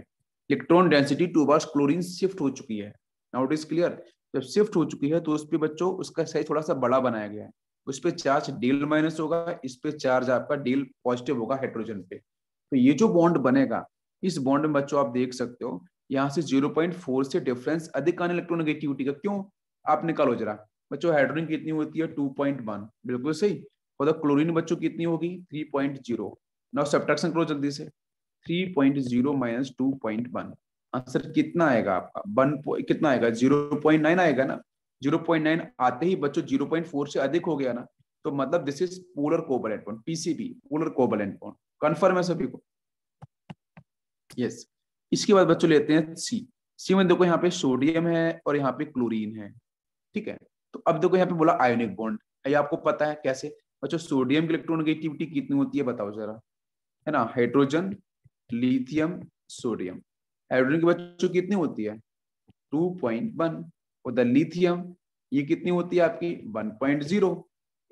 electron density towards chlorine shift हो चुकी है नाउ इट इज क्लियर जब शिफ्ट हो चुकी है तो उस पर बच्चों उसका साइज थोड़ा सा बड़ा बनाया गया है उस पर चार्ज डील माइनस होगा इस पर चार्ज आपका डील पॉजिटिव होगा हाइड्रोजन पे तो ये जो बॉन्ड बनेगा इस बॉन्ड में बच्चों आप देख सकते हो यहाँ से जीरो पॉइंट फोर से डिफरेंस अधिक आने इलेक्ट्रोनेगेटिविटी का क्यों आप निकालो जरा बच्चों हाइड्रोजन कितनी होती है टू पॉइंट वन बिल्कुल सही और क्लोरीन बच्चों कितनी होगी three point zero now subtraction करो जल्दी से three point zero minus two point one answer कितना आएगा आपका वन कितना आएगा जीरो पॉइंट नाइन आएगा ना जीरो पॉइंट नाइन आते ही बच्चों जीरो पॉइंट फोर से अधिक हो गया ना तो मतलब this is polar covalent bond PCB polar covalent bond confirm है सभी को यस yes. इसके बाद बच्चों लेते हैं सी सी में देखो यहाँ पे सोडियम है और यहाँ पे क्लोरीन है ठीक है तो अब देखो यहाँ पे बोला आयोनिक बॉन्ड ये आपको पता है कैसे बच्चों सोडियम की इलेक्ट्रॉन नेगेटिविटी कितनी होती है बताओ जरा है ना हाइड्रोजन लिथियम सोडियम हाइड्रोजन की बच्चों कितनी होती है 2.1 और लिथियम ये कितनी होती है आपकी वन पॉइंट जीरो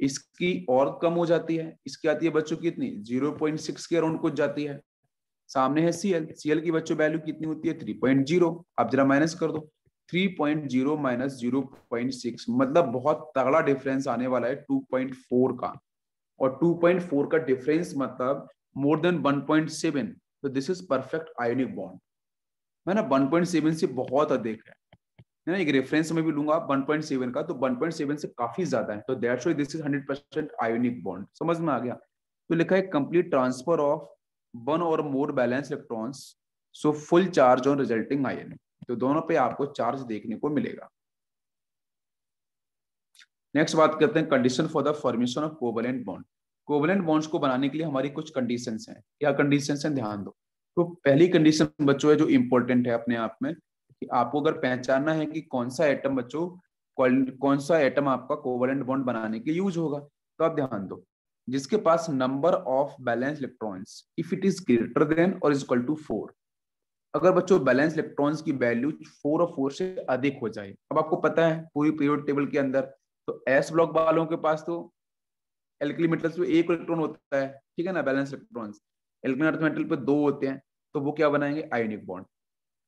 इसकी और कम हो जाती है इसकी आती है बच्चों कितनी सिक्स के अराउंड कुछ जाती है सामने है सीएल सीएल की बच्चों वैल्यू कितनी होती है थ्री पॉइंट जीरो आप जरा माइनस कर दो three point zero minus zero point six मतलब बहुत तगड़ा डिफरेंस आने वाला है टू पॉइंट फोर का और टू पॉइंट फोर का डिफरेंस मतलब more than one point seven तो this is perfect ionic bond है ना वन पॉइंट सेवन से बहुत अधिक है ना एक रेफरेंस में भी लूंगा 1.7 का तो 1.7 से काफी ज्यादा है तो that show this is 100% ionic bond समझ में आ गया तो लिखा है कंप्लीट ट्रांसफर ऑफ वन और more valence electrons so full charge on resulting ionic तो दोनों पे आपको चार्ज देखने को मिलेगा नेक्स्ट बात करते हैं condition for the formation of covalent bond covalent bonds को बनाने के लिए हमारी कुछ कंडीशन हैं क्या कंडीशन हैं ध्यान दो तो पहली कंडीशन बच्चों है जो इंपॉर्टेंट है अपने आप में कि आपको अगर पहचानना है कि कौन सा एटम बच्चों कौन सा एटम आपका कोवलेंट बॉन्ड बनाने के लिए यूज होगा तो आप ध्यान दो जिसके पास number of valence electrons if it is greater than और इज इक्वल टू फोर अगर बच्चों बैलेंस इलेक्ट्रॉन्स की वैल्यू फोर और फोर से अधिक हो जाए अब आपको पता है पूरी पीरियड टेबल के अंदर तो एस ब्लॉक वालों के पास तो एल्कली मेटल्स पे एक इलेक्ट्रॉन होता है ठीक है ना valence electrons alkali earth metal पे दो होते हैं तो वो क्या बनाएंगे आयोनिक बॉन्ड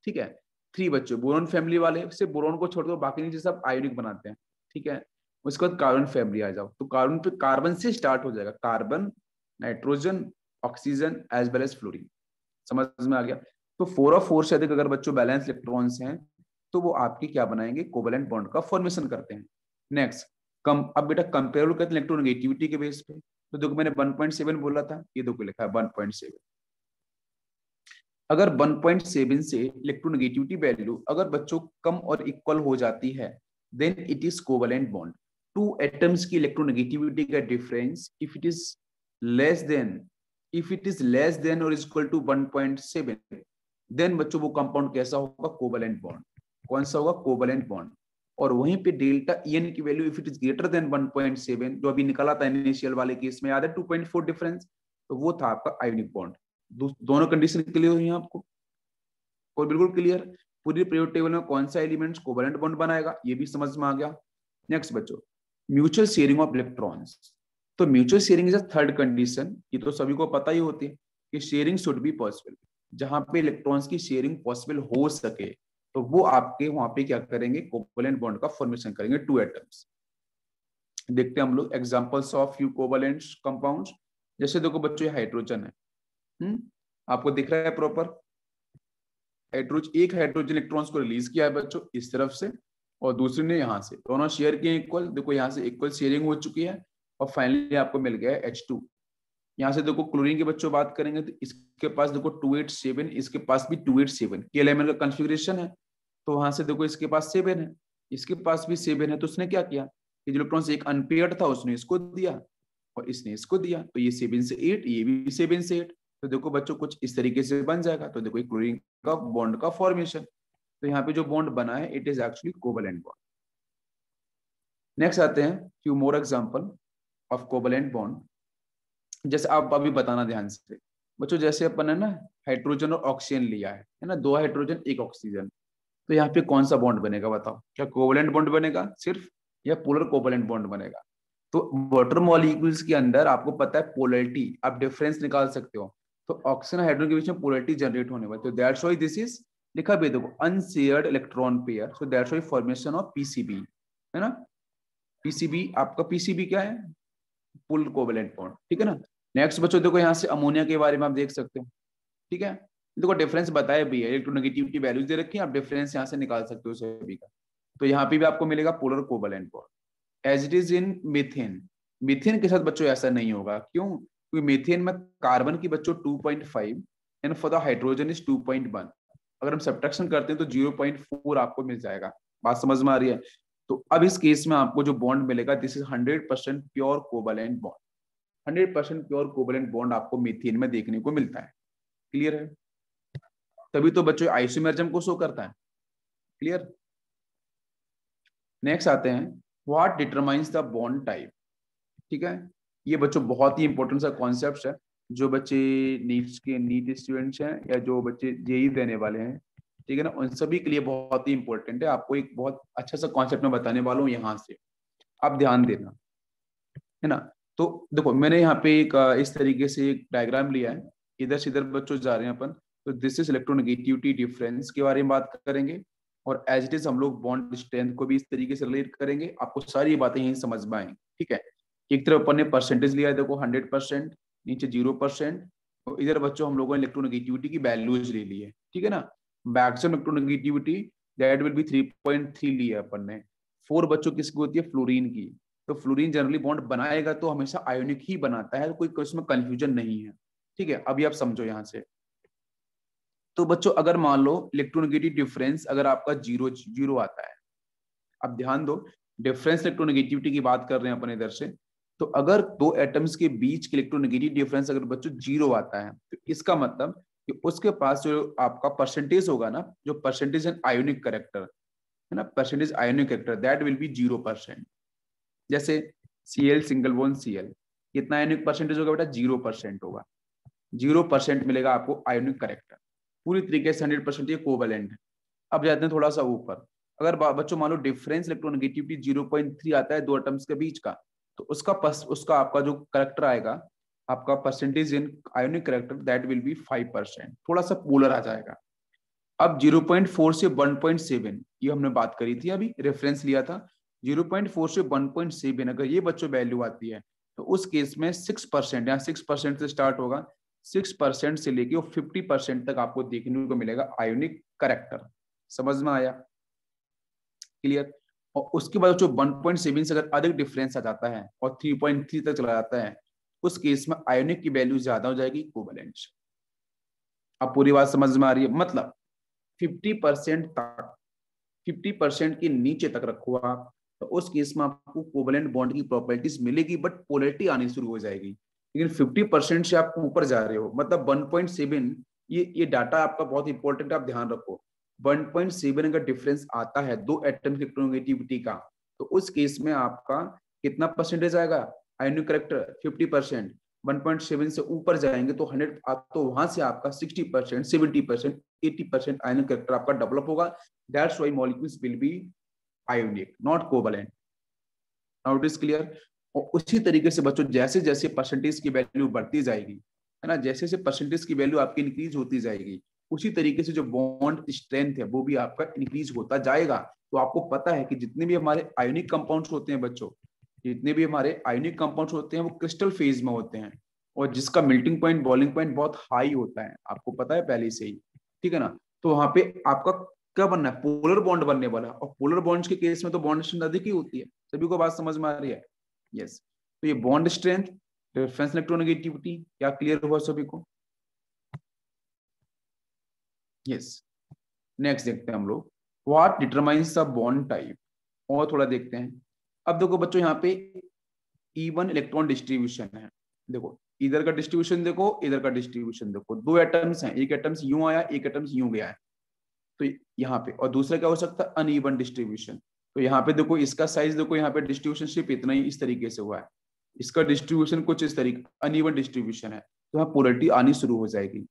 ठीक है थ्री बच्चों बोरोन फैमिली वाले से बोरोन को छोड़ दो बाकी नीचे सब आयोनिक बनाते हैं ठीक है उसके बाद कार्बन फैमिली आ जाओ तो कार्बन पे कार्बन से स्टार्ट हो जाएगा carbon nitrogen oxygen as well as fluorine समझ में आ गया तो फोर ऑफ फोर से अधिक अगर बच्चों बैलेंस इलेक्ट्रॉन्स हैं तो वो आपके क्या बनाएंगे कोवेलेंट बॉन्ड का फॉर्मेशन करते हैं नेक्स्ट कम अब बेटा कंपेयर करते हैं इलेक्ट्रॉन नेगेटिविटी के बेस पे तो देखो मैंने वन पॉइंट सेवन बोला था ये देखो लिखा है वन पॉइंट सेवन अगर वन पॉइंट सेवन से इलेक्ट्रॉन नेगेटिविटी वैल्यू अगर बच्चों कम और इक्वल हो जाती है then it is covalent bond two atoms की इलेक्ट्रॉन नेगेटिविटी का difference if it is less than if it is less than और is equal to one point seven then बच्चों वो कंपाउंड कैसा होगा कोवलेंट बॉन्ड कौन सा होगा कोवलेंट बॉन्ड और वहीं पे डेल्टा एन की value if it is greater than 1.7 जो अभी निकला था इनिशियल वाले केस में याद है 2.4 डिफरेंस तो वो था आपका आयोनिक बॉन्ड दोनों कंडीशन क्लियर हुई आपको और बिल्कुल क्लियर पूरी प्रयोग टेबल में कौन सा एलिमेंट्स कोवलेंट बॉन्ड बनाएगा ये भी समझ में आ गया नेक्स्ट बच्चों म्यूचुअल शेयरिंग ऑफ इलेक्ट्रॉन्स तो mutual sharing is a third condition ये तो सभी को पता ही होती है कि शेयरिंग शुड बी पॉसिबल जहां पे इलेक्ट्रॉन्स की शेयरिंग पॉसिबल हो सके तो वो आपके वहां पे क्या करेंगे कोवलेंट बॉन्ड का फॉर्मेशन करेंगे टू एटम्स देखते हैं हम लोग examples of you covalent compound जैसे देखो बच्चों हाइड्रोजन है हुँ? हम्म? आपको दिख रहा है प्रॉपर हाइड्रोज एक हाइड्रोजन इलेक्ट्रॉन्स को रिलीज किया है बच्चों इस तरफ से और दूसरे ने यहाँ से दोनों शेयर किए इक्वल देखो यहाँ से इक्वल शेयरिंग हो चुकी है और फाइनली आपको मिल गया एच टू यहाँ से देखो क्लोरीन के बच्चों बात करेंगे तो इसके पास देखो टू एट सेवन इसके पास भी टू एट सेवन के एलेवन का कॉन्फ़िगरेशन है तो वहां से देखो इसके पास सेवन है इसके पास भी सेवन है तो उसने क्या किया ये इलेक्ट्रॉन एक अनपेयर था उसने इसको दिया और इसने इसको दिया तो ये सेवन से एट ये भी सेवन से एट तो देखो बच्चों कुछ इस तरीके से बन जाएगा तो देखो क्लोरीन का बॉन्ड का फॉर्मेशन तो यहाँ पे जो बॉन्ड बना है it is actually covalent bond next आते हैं few more example of covalent bond जैसे आप अभी बताना ध्यान से बच्चों जैसे अपन है ना हाइड्रोजन और ऑक्सीजन लिया है है ना दो हाइड्रोजन एक ऑक्सीजन तो यहाँ पे कौन सा बॉन्ड बनेगा बताओ क्या कोवलेंट बॉन्ड बनेगा सिर्फ या पोलर कोवलेंट बॉन्ड बनेगा तो वाटर मॉलिक्यूल्स के अंदर आपको पता है पोलरिटी आप डिफरेंस निकाल सकते हो तो ऑक्सीजन हाइड्रोजन के बीच में पोलरिटी जनरेट होने वाली तो दैट्स वाई दिस इज लिखा भी देखो unshared electron pair so that's why formation of PCB है ना पीसीबी आपका पीसीबी क्या है पुल कोवेलेंट बॉन्ड ठीक है ना नेक्स्ट बच्चों देखो यहाँ से अमोनिया के बारे में आप देख सकते हो ठीक है देखो डिफरेंस बताया भी है इलेक्ट्रोनेगेटिविटी वैल्यूज दे रखी है आप डिफरेंस यहाँ से निकाल सकते हो सभी का तो यहाँ पे भी आपको मिलेगा polar covalent bond as it is in methane methane के साथ बच्चों ऐसा नहीं होगा क्यों क्योंकि मिथेन में कार्बन की बच्चों two point five and for the hydrogen is two point one अगर हम सब्ट्रैक्शन करते हैं तो जीरो पॉइंट फोर आपको मिल जाएगा बात समझ में आ रही है तो अब इस केस में आपको जो बॉन्ड मिलेगा this is hundred percent pure covalent bond hundred percent pure covalent bond आपको मिथिन में देखने को मिलता है क्लियर है तभी तो बच्चों आइसोमेरिज्म को शो करता है क्लियर नेक्स्ट आते हैं what determines the bond type ठीक है ये बच्चों बहुत ही इंपॉर्टेंट सा कॉन्सेप्ट है जो बच्चे नीट्स के नीट स्टूडेंट्स हैं या जो बच्चे जेई देने वाले हैं ठीक है ना उन सभी के लिए बहुत ही इंपॉर्टेंट है आपको एक बहुत अच्छा सा कॉन्सेप्ट में बताने वाला हूँ यहाँ से आप ध्यान देना है ना तो देखो मैंने यहाँ पे एक इस तरीके से एक डायग्राम लिया है इधर से इधर बच्चों जा रहे हैं अपन तो दिस इज इलेक्ट्रोनिगेटिविटी डिफरेंस के बारे में बात करेंगे और एज इट इज हम लोग बॉन्ड स्ट्रेंथ को भी इस तरीके से रिलेट करेंगे आपको सारी बातें यही समझ में आएंगी ठीक है एक तरफ अपन ने परसेंटेज लिया है देखो हंड्रेड परसेंट नीचे जीरो परसेंट इधर बच्चों हम लोगों ने इलेक्ट्रोनिगेटिविटी की वैल्यूज ले ली है ठीक है ना maximum electronegativity that will be 3.3 ली है अपन ने फोर बच्चों किसकी होती है फ्लोरीन की तो फ्लोरीन जनरली बॉन्ड बनाएगा तो हमेशा आयोनिक ही बनाता है तो कोई उसमें कंफ्यूजन नहीं है ठीक है अभी आप समझो यहाँ से तो बच्चों अगर मान लो इलेक्ट्रोनेगेटिव डिफरेंस अगर आपका जीरो जीरो आता है अब ध्यान दो डिफरेंस इलेक्ट्रोनेगेटिविटी की बात कर रहे हैं अपने इधर से तो अगर दो एटम्स के बीच इलेक्ट्रोनेगेटिव डिफरेंस अगर बच्चों जीरो आता है तो इसका मतलब कि उसके पास जो आपका परसेंटेज होगा ना जो परसेंटेज एन आयोनिक करेक्टर है ना percentage ionic character that will be zero percent जैसे C L single one C L कितना आयोनिक परसेंटेज होगा बेटा जीरो परसेंट होगा जीरो परसेंट मिलेगा आपको आयोनिक करेक्टर पूरी तरीके से हंड्रेड परसेंट ये कोवेलेंट है अब जाते हैं थोड़ा सा ऊपर अगर बच्चों मान लो difference electronegativity zero point three आता है दो एटम्स के बीच का तो उसका पस, उसका आपका जो करेक्टर आएगा आपका percentage in ionic character that will be five percent थोड़ा सा पोलर आ जाएगा अब जीरो पॉइंट फोर से वन पॉइंट सेवन ये हमने बात करी थी अभी रेफरेंस लिया था जीरो पॉइंट फोर से वन पॉइंट सेवन अगर ये बच्चों वैल्यू आती है तो उस केस में सिक्स परसेंट या सिक्स परसेंट से स्टार्ट होगा सिक्स परसेंट से लेके वो फिफ्टी परसेंट तक आपको देखने को मिलेगा आयोनिक करेक्टर समझ में आया क्लियर और उसके बाद जो सेवन से अगर अधिक डिफरेंस आ जाता है और थ्री पॉइंट थ्री तक चला जाता है उस केस में आयोनिक की वैल्यू ज्यादा हो जाएगी कोवलेंट अब पूरी बात समझ में आ रही है मतलब 50 परसेंट तक 50 परसेंट के नीचे तक रखो आप तो उस केस में आपको कोवलेंट बॉन्ड की प्रॉपर्टीज मिलेगी बट पोलरिटी आनी शुरू हो जाएगी लेकिन 50 परसेंट से आप ऊपर जा रहे हो मतलब 1.7 ये ये डाटा आपका बहुत इंपॉर्टेंट आप ध्यान रखो 1.7 अगर डिफरेंस आता है दो एटम इलेक्ट्रोनेगेटिविटी का तो उस केस में आपका कितना परसेंटेज आएगा ionic character fifty percent one point seven से ऊपर जाएंगे तो हंड्रेड आप तो वहां से आपका sixty percent seventy percent eighty percent ionic character आपका डेवलप होगा that's why molecules will be ionic not covalent now it is clear और उसी तरीके से बच्चों जैसे जैसे परसेंटेज की वैल्यू बढ़ती जाएगी है ना जैसे जैसे परसेंटेज की वैल्यू आपकी इंक्रीज होती जाएगी उसी तरीके से जो बॉन्ड स्ट्रेंथ है वो भी आपका इंक्रीज होता जाएगा तो आपको पता है कि जितने भी हमारे आयोनिक कंपाउंड्स होते हैं बच्चों जितने भी हमारे आयोनिक कंपाउंड होते हैं वो क्रिस्टल फेज में होते हैं और जिसका मेल्टिंग पॉइंट बॉइलिंग पॉइंट बहुत हाई होता है आपको पता है पहले से ही ठीक है ना तो वहां पे आपका क्या बनना है पोलर बॉन्ड बनने वाला और पोलर बॉन्ड के केस में तो बॉन्ड स्ट्रेंथ अधिक ही होती है सभी को बात समझ में आ रही है यस तो ये बॉन्ड स्ट्रेंथ रेफरेंस इलेक्ट्रोनेगेटिविटी क्या क्लियर हुआ सभी को यस नेक्स्ट देखते हैं हम लोग what determines the bond type और थोड़ा देखते हैं अब देखो बच्चों यहाँ पे इवन इलेक्ट्रॉन डिस्ट्रीब्यूशन है देखो इधर का डिस्ट्रीब्यूशन देखो इधर का डिस्ट्रीब्यूशन देखो दो एटम्स हैं एक एटम्स यूं आया एक एटम्स यूं गया है तो यहाँ पे और दूसरा क्या हो सकता है अनइवन डिस्ट्रीब्यूशन तो यहाँ पे देखो इसका साइज देखो यहाँ पे डिस्ट्रीब्यूशन शिप इतना ही इस तरीके से हुआ है इसका डिस्ट्रीब्यूशन कुछ इस तरीके अनइवन डिस्ट्रीब्यूशन है तो यहाँ पोलिटी आनी शुरू हो जाएगी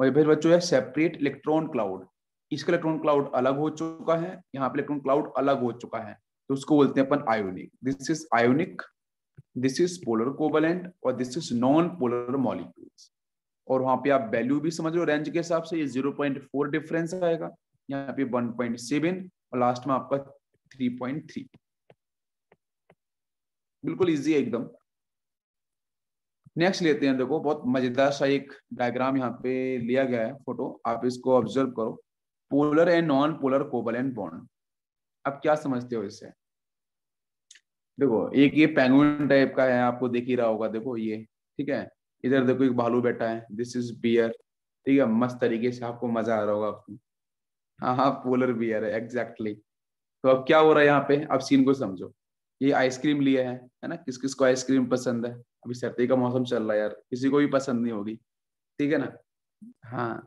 और फिर बच्चों है सेपरेट इलेक्ट्रॉन क्लाउड इसका इलेक्ट्रॉन क्लाउड अलग हो चुका है यहाँ पे इलेक्ट्रॉन क्लाउड अलग हो चुका है तो उसको बोलते हैं अपन ionic this is ionic this is polar covalent और this is non polar molecules और वहां पे आप वैल्यू भी समझ लो रेंज के हिसाब से ये 0.4 डिफरेंस आएगा यहाँ पे 1.7 और लास्ट में आपका 3.3 बिल्कुल इजी है एकदम नेक्स्ट लेते हैं देखो बहुत मजेदार सा एक डायग्राम यहाँ पे लिया गया है फोटो आप इसको ऑब्जर्व करो polar and non polar and bond आप क्या समझते हो इससे देखो एक ये पैंगुइन टाइप का है आपको देख ही रहा होगा देखो ये ठीक है इधर देखो एक भालू बैठा है दिस इज बियर ठीक है मस्त तरीके से आपको मजा आ रहा होगा आपको हाँ हाँ पोलर बियर है एग्जैक्टली तो अब क्या हो रहा है यहाँ पे अब सीन को समझो ये आइसक्रीम लिया है है ना किस किस को आइसक्रीम पसंद है अभी सर्दी का मौसम चल रहा है यार किसी को भी पसंद नहीं होगी ठीक है ना हाँ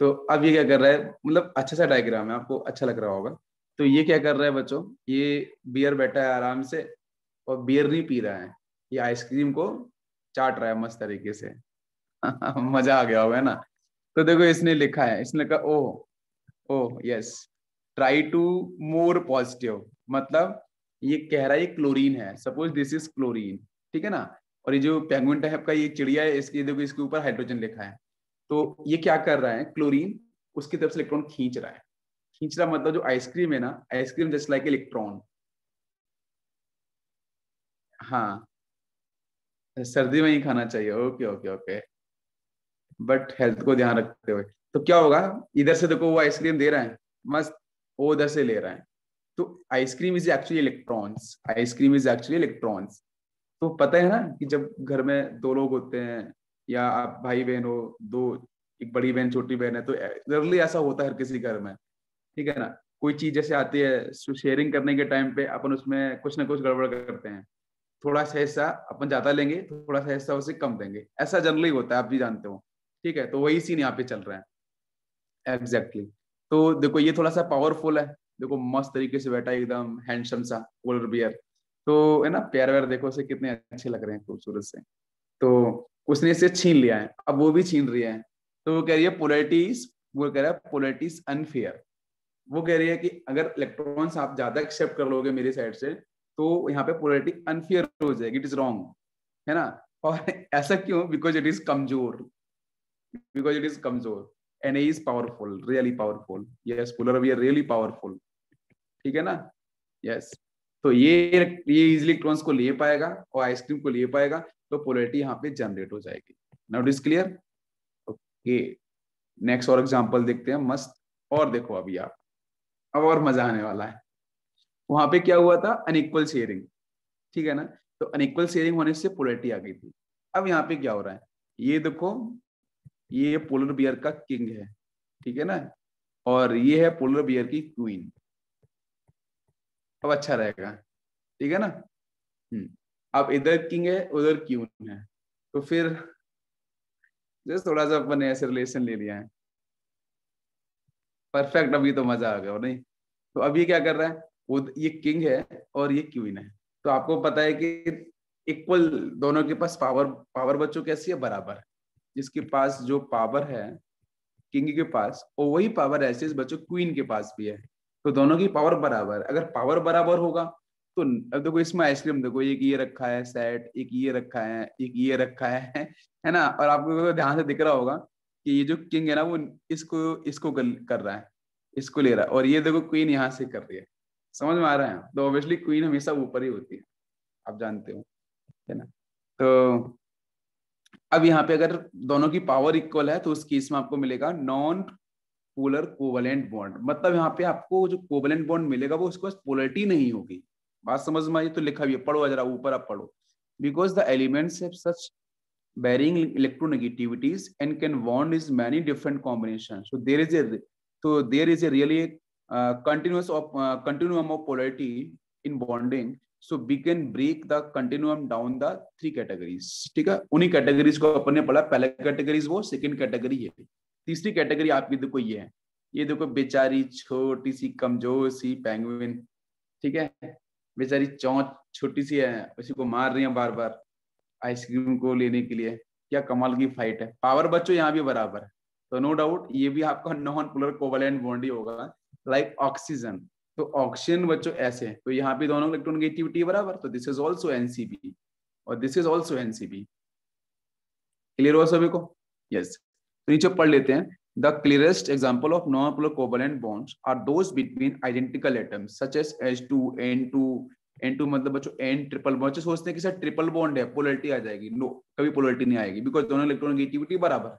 तो अब ये क्या कर रहा है मतलब अच्छा सा डायग्राम है आपको अच्छा लग रहा होगा तो ये क्या कर रहा है बच्चों ये बियर बैठा है आराम से और बियर नहीं पी रहा है ये आइसक्रीम को चाट रहा है मस्त तरीके से मजा आ गया होगा ना तो देखो इसने लिखा है इसने कहा oh oh yes try to more positive मतलब ये कह रहा है क्लोरीन है सपोज दिस इज क्लोरीन ठीक है ना और ये जो पेंगुइन टाइप का ये चिड़िया है इसके देखो इसके ऊपर हाइड्रोजन लिखा है तो ये क्या कर रहा है क्लोरीन उसकी तरफ से इलेक्ट्रॉन खींच रहा है खींचना मतलब जो आइसक्रीम है ना आइसक्रीम जस्ट लाइक इलेक्ट्रॉन हाँ सर्दी में ही खाना चाहिए okay okay okay but health को ध्यान रखते हुए तो क्या होगा इधर से देखो वो आइसक्रीम दे रहा है मस्त वो उधर से ले रहा है तो ice cream is actually electrons ice cream is actually electrons तो पता है ना कि जब घर में दो लोग होते हैं या आप भाई बहन हो दो एक बड़ी बहन छोटी बहन है तो रेयरली ऐसा होता है हर किसी घर में ठीक है ना कोई चीज जैसे आती है शेयरिंग करने के टाइम पे अपन उसमें कुछ ना कुछ गड़बड़ करते हैं थोड़ा सा हिस्सा अपन ज्यादा लेंगे थोड़ा सा हिस्सा उसे कम देंगे ऐसा जनरली होता है आप भी जानते हो ठीक है तो वही सीन यहाँ पे चल रहा है एग्जैक्टली exactly. तो देखो ये थोड़ा सा पावरफुल है देखो मस्त तरीके से बैठा एकदम हैंडसम सा पोलर बियर तो है ना प्यार व्यार देखो उसे कितने अच्छे लग रहे हैं खूबसूरत से तो उसने इसे छीन लिया है अब वो भी छीन रही है तो वो कह रही है पोलिटीज वो कह रहा है पोलिटीज अनफेयर वो कह रही है कि अगर इलेक्ट्रॉन्स आप ज्यादा एक्सेप्ट कर लोगे मेरी साइड से तो यहाँ पे पोलरिटी अनफेयर हो जाएगी इट इज रॉन्ग है ना और ऐसा क्यों बिकॉज इट इज कमजोर बिकॉज इट इज कमजोर N A is powerful really powerful yes polar we are really powerful ठीक है ना यस yes. तो ये ये इजिली इलेक्ट्रॉन्स को ले पाएगा और आइसक्रीम को ले पाएगा तो पोलरिटी यहाँ पे जनरेट हो जाएगी it is clear okay next और एग्जाम्पल देखते हैं मस्त और देखो अभी आप अब और मजा आने वाला है वहां पे क्या हुआ था अनइक्वल शेयरिंग ठीक है ना तो अनइक्वल शेयरिंग होने से पोलरिटी आ गई थी अब यहाँ पे क्या हो रहा है ये देखो ये पोलर बियर का किंग है ठीक है ना और ये है पोलर बियर की क्वीन अब अच्छा रहेगा ठीक है ना हम्म, अब इधर किंग है उधर क्यून है तो फिर जस्ट थोड़ा सा अपन ऐसे रिलेशन ले लिया है परफेक्ट अभी तो मजा आ गया और नहीं तो अब ये क्या कर रहा है वो तो, ये किंग है और ये क्वीन है तो आपको पता है कि इक्वल दोनों के पास पावर पावर बच्चों कैसी है बराबर है जिसके पास जो पावर है किंग के पास और वही पावर ऐसे इस बच्चों क्वीन के पास भी है तो दोनों की पावर बराबर अगर पावर बराबर होगा तो अब देखो इसमें आइसक्रीम देखो एक ये रखा है सेट एक ये रखा है एक ये रखा है है ना और आपको तो ध्यान से दिख रहा होगा कि ये जो किंग है ना वो इसको इसको कर रहा है इसको ले रहा है और ये देखो क्वीन यहाँ से कर रही है समझ में आ रहा है तो ऑब्वियसली क्वीन हमेशा ऊपर ही होती है आप जानते हो है ना तो अब यहाँ पे अगर दोनों की पावर इक्वल है तो उस केस में आपको मिलेगा नॉन पोलर कोवलेंट बॉन्ड मतलब यहाँ पे आपको जो कोवलेंट बॉन्ड मिलेगा वो उसके पास पोलरिटी नहीं होगी बात समझ में आई तो लिखा भी है पढ़ो जरा ऊपर आप पढ़ो because the elements have such varying electronegativities and can bond is many different combinations. So there is a so there is a really uh, continuous of uh, continuum of polarity in bonding. So we can break the continuum down the three categories. ठीक है उन्हीं categories को अपन ने पढ़ा पहला categories वो second category है तीसरी category आपकी देखो ये है ये देखो बेचारी छोटी सी कमजोर सी पेंगुइन ठीक है बेचारी चौंच छोटी सी है उसी को मार रही है बार बार आइसक्रीम को लेने के लिए क्या कमाल की फाइट है पावर बच्चों यहाँ भी बराबर है तो नो डाउट ये भी आपका नॉन पोलर कोवलेंट बॉन्ड होगा लाइक ऑक्सीजन तो ऑक्सीजन बच्चों ऐसे है तो यहाँ पे दोनों इलेक्ट्रॉन इलेक्ट्रोनेगेटिविटी बराबर तो दिस इज ऑल्सो एनसीबी और this is also NCB clear हुआ सभी को यस तो नीचे पढ़ लेते हैं the clearest The clearest example of non bonds are those between identical atoms such as H two N two N two मतलब बच्चों एन ट्रिपल बॉन्ड बच्चे सोचते हैं कि सर ट्रिपल बॉन्ड है पोलरिटी आ जाएगी नो कभी पोलरिटी नहीं आएगी बिकॉज दोनों इलेक्ट्रॉन नेगेटिविटी बराबर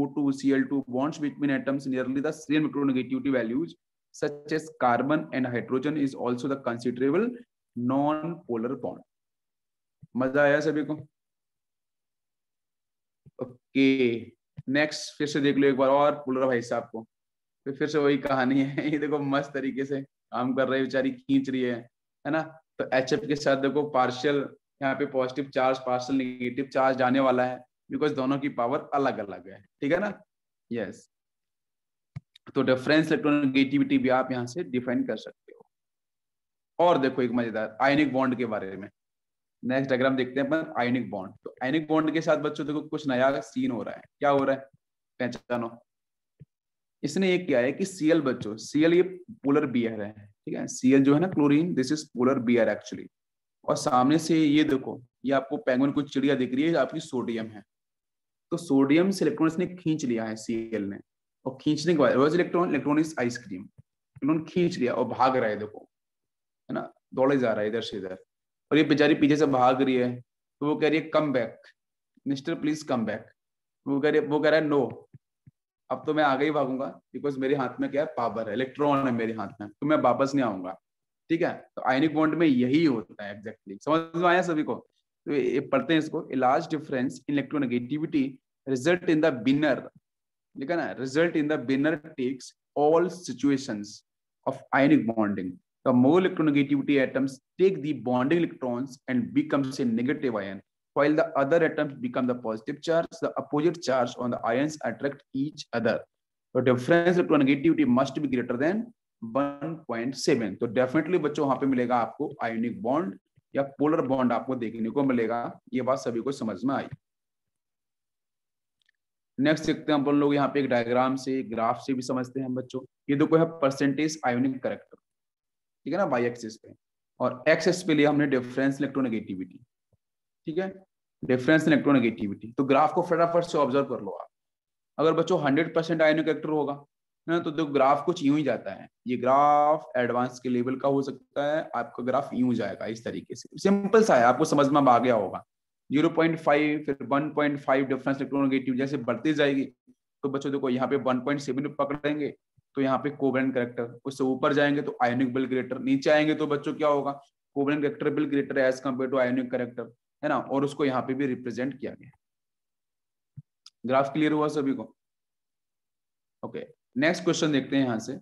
O two C L two bonds between atoms nearly the same electron negativity values such as carbon and hydrogen is also the considerable non polar bond मजा आया सभी को okay next फिर से देख लो एक बार और पोलर भाई साहब को फिर से वही कहानी है ये देखो मस्त तरीके से काम कर रहे बेचारी खींच रही है है ना तो एच के साथ देखो पार्शियल यहाँ पे positive charge partial negative charge जाने वाला है बिकॉज दोनों की पावर अलग अलग है ठीक है ना यस yes. तो डिफरेंस इलेक्ट्रोनेगेटिविटी भी आप यहाँ से डिफाइन कर सकते हो और देखो एक मजेदार आयनिक बॉन्ड के बारे में नेक्स्ट डायग्राम देखते हैं अपन आयनिक बॉन्ड तो आयनिक बॉन्ड के साथ बच्चों देखो कुछ नया सीन हो रहा है क्या हो रहा है पहचानो इसने ये किया है कि सीएल बच्चों सीएल ये पोलर बियर है ठीक है सी जो है ना chlorine this is polar bear actually और सामने से ये देखो ये आपको पैंगोन कुछ चिड़िया दिख रही है आपकी सोडियम है तो सोडियम से इलेक्ट्रॉनिक्स ने खींच लिया है सी ने और खींचने के बाद रोज इलेक्ट्रॉन इलेक्ट्रॉनिक्स आइसक्रीम इन्होंने खींच लिया और भाग रहा है देखो है ना दौड़े जा रहा है इधर से इधर और ये बेचारी पीछे से भाग रही है तो वो कह रही है come back mister please come back वो कह रही है वो कह रहा है नो अब तो मैं आगे ही भागूंगा बिकॉज मेरे हाथ में क्या है पावर है इलेक्ट्रॉन है मेरे हाथ में तो मैं वापस नहीं आऊंगा ठीक है तो आयनिक बॉन्ड में यही होता है एग्जैक्टली exactly. समझ में आया सभी को तो ये पढ़ते हैं इसको large difference in electronegativity result in the winner ठीक है ना result in the winner takes all situation of ionic bonding The more electronegativity atoms take the bonding electrons and becomes a negative ion. While the other atoms become the positive charge, the opposite charge on the ions attract each other. तो difference electronegativity must be greater than 1.7 तो definitely बच्चों वहां पे मिलेगा आपको ionic bond या polar bond आपको देखने को मिलेगा ये बात सभी को समझ में आई नेक्स्ट देखते हैं अपन लोग यहाँ पे एक डायग्राम से ग्राफ से भी समझते हैं बच्चों ये देखो है परसेंटेज आयोनिक करेक्टर ठीक है ना बाई एक्सिस पे और एक्सेस पे लिए हमने डिफरेंस इलेक्ट्रोनेगेटिविटी ठीक है डिफरेंस इन इलेक्ट्रोनेगेटिविटी तो ग्राफ को फटाफट से ऑब्जर्व कर लो आप अगर बच्चों हंड्रेड परसेंट आयोनिक एक्टर होगा ना तो देखो ग्राफ कुछ यूं ही जाता है ये ग्राफ एडवांस के लेवल का हो सकता है आपका ग्राफ यूं जाएगा इस तरीके से सिंपल सा है आपको समझ में आ गया होगा जीरो पॉइंट फाइव फिर one point five difference electronegative जैसे बढ़ती जाएगी तो बच्चों देखो यहाँ पे वन पॉइंट सेवन पकड़ेंगे तो यहाँ पे कोबरन करेक्टर उससे ऊपर जाएंगे तो आयोनिक बिल ग्रेटर नीचे आएंगे तो बच्चों क्या होगा covalent character will greater as compare to ionic character है ना और उसको यहाँ पे भी रिप्रेजेंट किया गया ग्राफ क्लियर हुआ सभी को ओके नेक्स्ट क्वेश्चन देखते हैं यहाँ से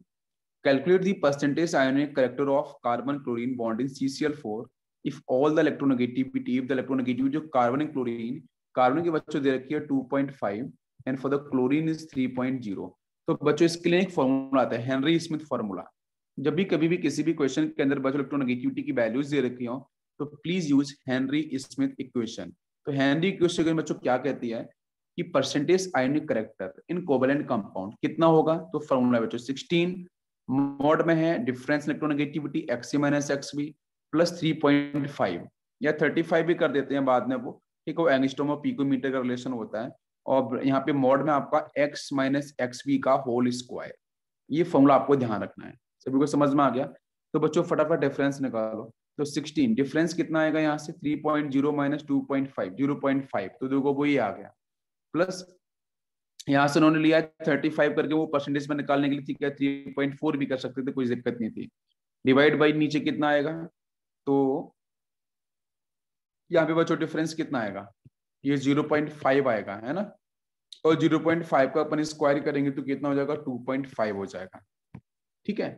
calculate the percentage ionic character of carbon chlorine bond in CCl four if all the electronegativity if the electronegativity जो कार्बन एंड क्लोरीन कार्बन के बच्चों दे रखी है two point five and for the chlorine is three point zero तो बच्चों इसके लिए एक फॉर्मूला आता है हेनरी स्मिथ फॉर्मूला जब भी कभी भी किसी भी क्वेश्चन के अंदर बच्चों इलेक्ट्रोनेगेटिविटी की वैल्यूज दे रखी हो तो please use Henry Smith equation तो हेनरी इक्वेशन बच्चों क्या कहती है कि percentage ionic character in covalent compound कितना होगा तो फॉर्मूला बच्चों सिक्सटीन मोड में है difference electronegativity X minus X B plus three point five या थर्टी फाइव भी कर देते हैं बाद में वो ठीक है वो एंगस्टोम और पीकोमीटर का रिलेशन होता है और यहाँ पे मोड में आपका एक्स माइनस एक्स बी का होल स्क्वायर ये फॉर्मूला आपको ध्यान रखना है सभी को समझ में आ गया तो बच्चों फटाफट डिफरेंस निकालो तो 16 डिफरेंस कितना आएगा यहाँ से 3.0 point zero minus two point five zero point five तो देखो वो आ गया प्लस यहाँ से उन्होंने लिया 35 करके वो परसेंटेज में निकालने के लिए थी क्या 3.4 भी कर सकते थे कोई दिक्कत नहीं थी डिवाइड बाई नीचे कितना आएगा तो यहाँ पे बच्चों डिफरेंस कितना आएगा ये जीरो पॉइंट फाइव आएगा है ना और जीरो पॉइंट फाइव का अपन स्क्वायर करेंगे तो कितना हो जाएगा टू पॉइंट फाइव हो जाएगा ठीक है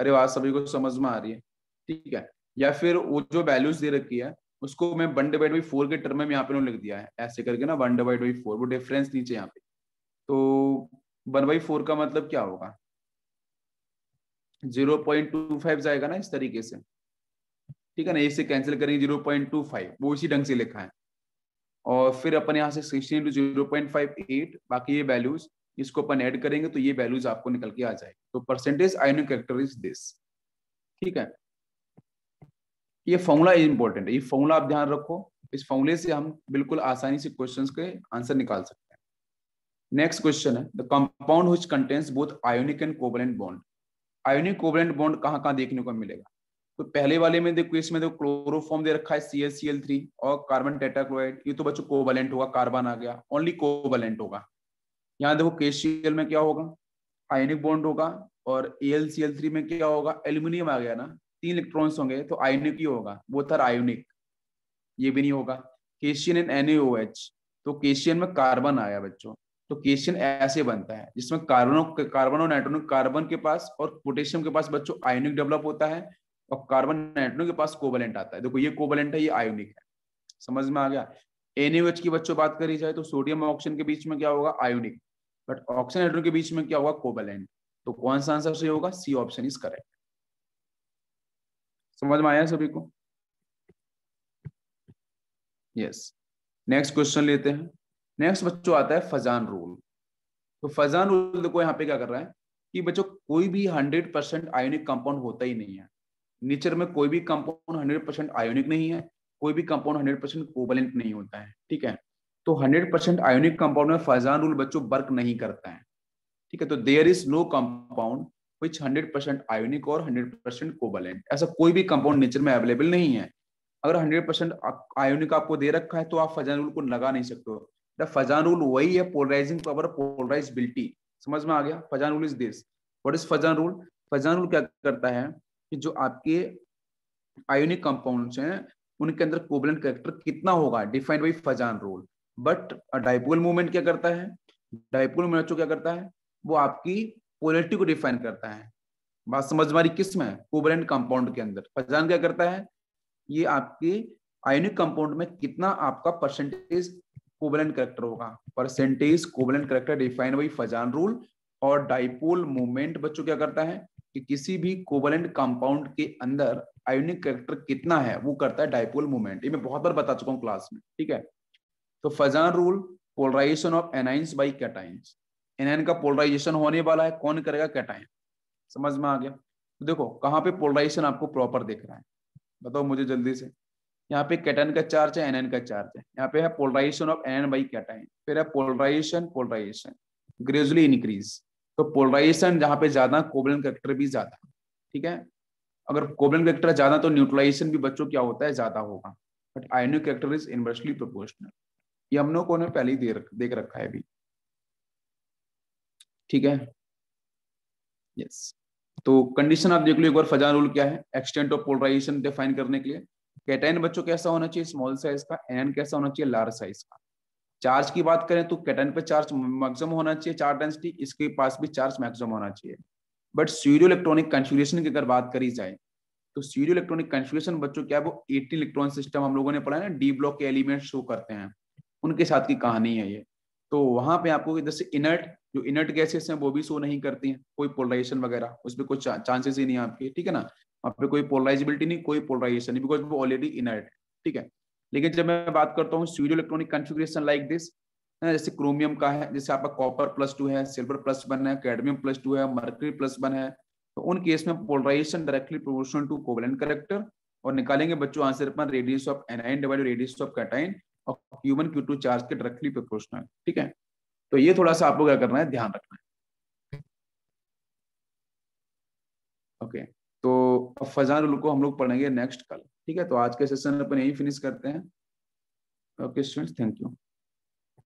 अरे बात सभी को समझ में आ रही है ठीक है या फिर वो जो वैल्यूज दे रखी है उसको मैं वन डिवाइड बाई फोर के टर्म में यहाँ पे उन्होंने लिख दिया है ऐसे करके ना वन डिवाइड बाई फोर वो डिफरेंस नीचे यहाँ पे तो वन बाई फोर का मतलब क्या होगा जीरो पॉइंट टू फाइव जाएगा ना इस तरीके से ठीक है ना इसे कैंसिल करेंगे जीरो पॉइंट टू फाइव वो इसी ढंग से लिखा है और फिर अपन यहाँ से sixteen two zero point five eight बाकी ये वैल्यूज इसको अपन ऐड करेंगे तो ये वैल्यूज आपको निकल के आ जाएगी तो percentage ionic character is this ठीक है ये फॉर्मूला इंपॉर्टेंट है ये फॉर्मूला आप ध्यान रखो इस फॉर्मूले से हम बिल्कुल आसानी से क्वेश्चंस के आंसर निकाल सकते हैं नेक्स्ट क्वेश्चन है the compound which contains both ionic and covalent bond ionic covalent bond कहाँ कहाँ देखने को मिलेगा तो पहले वाले में देखो इसमें देखो क्लोरोफॉर्म दे रखा है सी एस और कार्बन टेटाक्लोराइड ये तो बच्चों कोवलेंट होगा कार्बन आ गया ओनली कोवलेंट होगा यहाँ देखो के में क्या होगा आयोनिक बॉन्ड होगा और A L C L three में क्या होगा एल्यूमिनियम आ गया ना तीन इलेक्ट्रॉन्स होंगे तो आयोनिक ही होगा वो आर आयोनिक ये भी नहीं होगा केशियन एंड एन एच तो केशियन में कार्बन आया बच्चों तो केशियन ऐसे बनता है जिसमें कार्बन कार्बन और नाइट्रोजन कार्बन के पास और पोटेशियम के पास बच्चों आयोनिक डेवलप होता है और कार्बन नाइट्रोजन के पास कोवलेंट आता है देखो ये कोवलेंट है ये आयोनिक है समझ में आ गया एनएच की बच्चों बात करी जाए तो सोडियम ऑक्सीजन के बीच में क्या होगा आयोनिक बट ऑक्सीजन नाइट्रोजन के बीच में क्या होगा कोवलेंट तो कौन सा आंसर सही होगा सी ऑप्शन इज करेक्ट समझ में आया सभी को यस नेक्स्ट क्वेश्चन लेते हैं नेक्स्ट बच्चों आता है फजान रूल तो फजान रूल देखो यहाँ पे क्या कर रहा है कि बच्चों कोई भी हंड्रेड परसेंट आयोनिक कंपाउंड होता ही नहीं है नेचर में कोई भी कंपाउंड हंड्रेड परसेंट आयोनिक नहीं है कोई भी कंपाउंड हंड्रेड परसेंट कोवलेंट नहीं होता है ठीक है तो हंड्रेड परसेंट आयोनिक कंपाउंड में फजान रूल बच्चों वर्क नहीं करता है ठीक है तो there is no compound which hundred percent ionic और हंड्रेड परसेंट कोवलेंट ऐसा कोई भी कंपाउंड नेचर में अवेलेबल नहीं है अगर हंड्रेड परसेंट आयोनिक आपको दे रखा है तो आप फजान रूल को लगा नहीं सकते हो द फजान रूल वही है पोलराइजिंग पावर पोलराइजबिलिटी समझ में आ गया Fajans rule is this what is Fajans rule Fajans rule क्या करता है कि जो आपके आयोनिक कंपाउंड्स हैं उनके अंदर कोवलेंट करेक्टर कितना होगा defined by Fajans rule but dipole movement क्या करता है डाइपोल मूवमेंट क्या करता है वो आपकी पोलिटी को डिफाइन करता है बात समझ हमारी किस्म है कोवलेंट कंपाउंड के अंदर पहचान क्या करता है ये आपके आयोनिक कंपाउंड में कितना आपका परसेंटेज कोवलेंट करेक्टर होगा परसेंटेज कोवलेंट करेक्टर डिफाइन वही फजान रूल और डाइपोल मूवमेंट बच्चों क्या करता है कि किसी भी कोवलेंट कंपाउंड के अंदर आयोनिक करेक्टर कितना है वो करता है डाइपोल मूवमेंट ये मैं बहुत बार बता चुका हूँ क्लास में ठीक है तो Fajans rule polarization of anions by cations an का पोलराइजेशन होने वाला है कौन करेगा कैटाइन समझ में आ गया तो देखो कहाँ पे पोलराइजेशन आपको प्रॉपर दिख रहा है बताओ मुझे जल्दी से यहाँ पे कैटाइन का चार्ज है एन का चार्ज है यहाँ पे है polarization of an by cation फिर है पोलराइजेशन पोलराइजेशन ग्रेजुअली इंक्रीज तो पोलराइजेशन जहाँ पे ज्यादा कोबलन करेक्टर भी ज्यादा ठीक है अगर कोबलन करेक्टर ज्यादा तो न्यूट्रलाइजेशन भी बच्चों क्या होता है ज्यादा होगा but ionic character is inversely proportional ये हम लोगों ने पहले ही देख रखा है अभी ठीक है यस तो कंडीशन आप देख लो एक बार फजान रूल क्या है एक्सटेंट ऑफ पोलराइजेशन डिफाइन करने के लिए कैटाइन बच्चों कैसा होना चाहिए स्मॉल साइज का एन कैसा होना चाहिए लार्ज साइज का चार्ज की बात करें तो कैटाइन पे चार्ज मैक्सिमम होना चाहिए चार डेंसिटी इसके पास भी चार्ज मैक्सिमम होना चाहिए बट सीरियो इलेक्ट्रॉनिक कंफ्यूगेशन की अगर बात करी जाए तो सीरियो इलेक्ट्रॉनिक कंफ्यूगेशन बच्चों क्या है वो एटीन इलेक्ट्रॉन सिस्टम हम लोगों ने पढ़ा है ना डी ब्लॉक के एलिमेंट शो करते हैं उनके साथ की कहानी है ये तो वहां पे आपको जैसे इनर्ट जो इनर्ट गैसेस हैं वो भी शो नहीं करती हैं कोई पोलराइजेशन वगैरह उसमें कोई चांसेस ही नहीं है आपके ठीक है ना वहाँ पे कोई पोलराइजिबिलिटी नहीं कोई पोलराइजेशन नहीं बिकॉज वो ऑलरेडी इनर्ट ठीक है लेकिन जब मैं बात करता हूँ स्वीडियो इलेक्ट्रॉनिक कॉन्फ़िगरेशन लाइक दिस है जैसे क्रोमियम का है जैसे आपका कॉपर प्लस टू है सिल्वर प्लस वन है कैडमियम प्लस टू है मर्क्री प्लस वन है तो उन केस में polarization directly proportional to covalent character और निकालेंगे बच्चों आंसर अपन radius of anion divide radius of cation और ह्यूमन क्यू टू चार्ज के डायरेक्टली प्रोपोर्शनल ठीक है तो ये थोड़ा सा आपको क्या करना है ध्यान रखना है ओके तो फजान को हम लोग पढ़ेंगे नेक्स्ट कल ठीक है तो आज के सेशन अपन यही फिनिश करते हैं ओके स्टूडेंट्स थैंक यू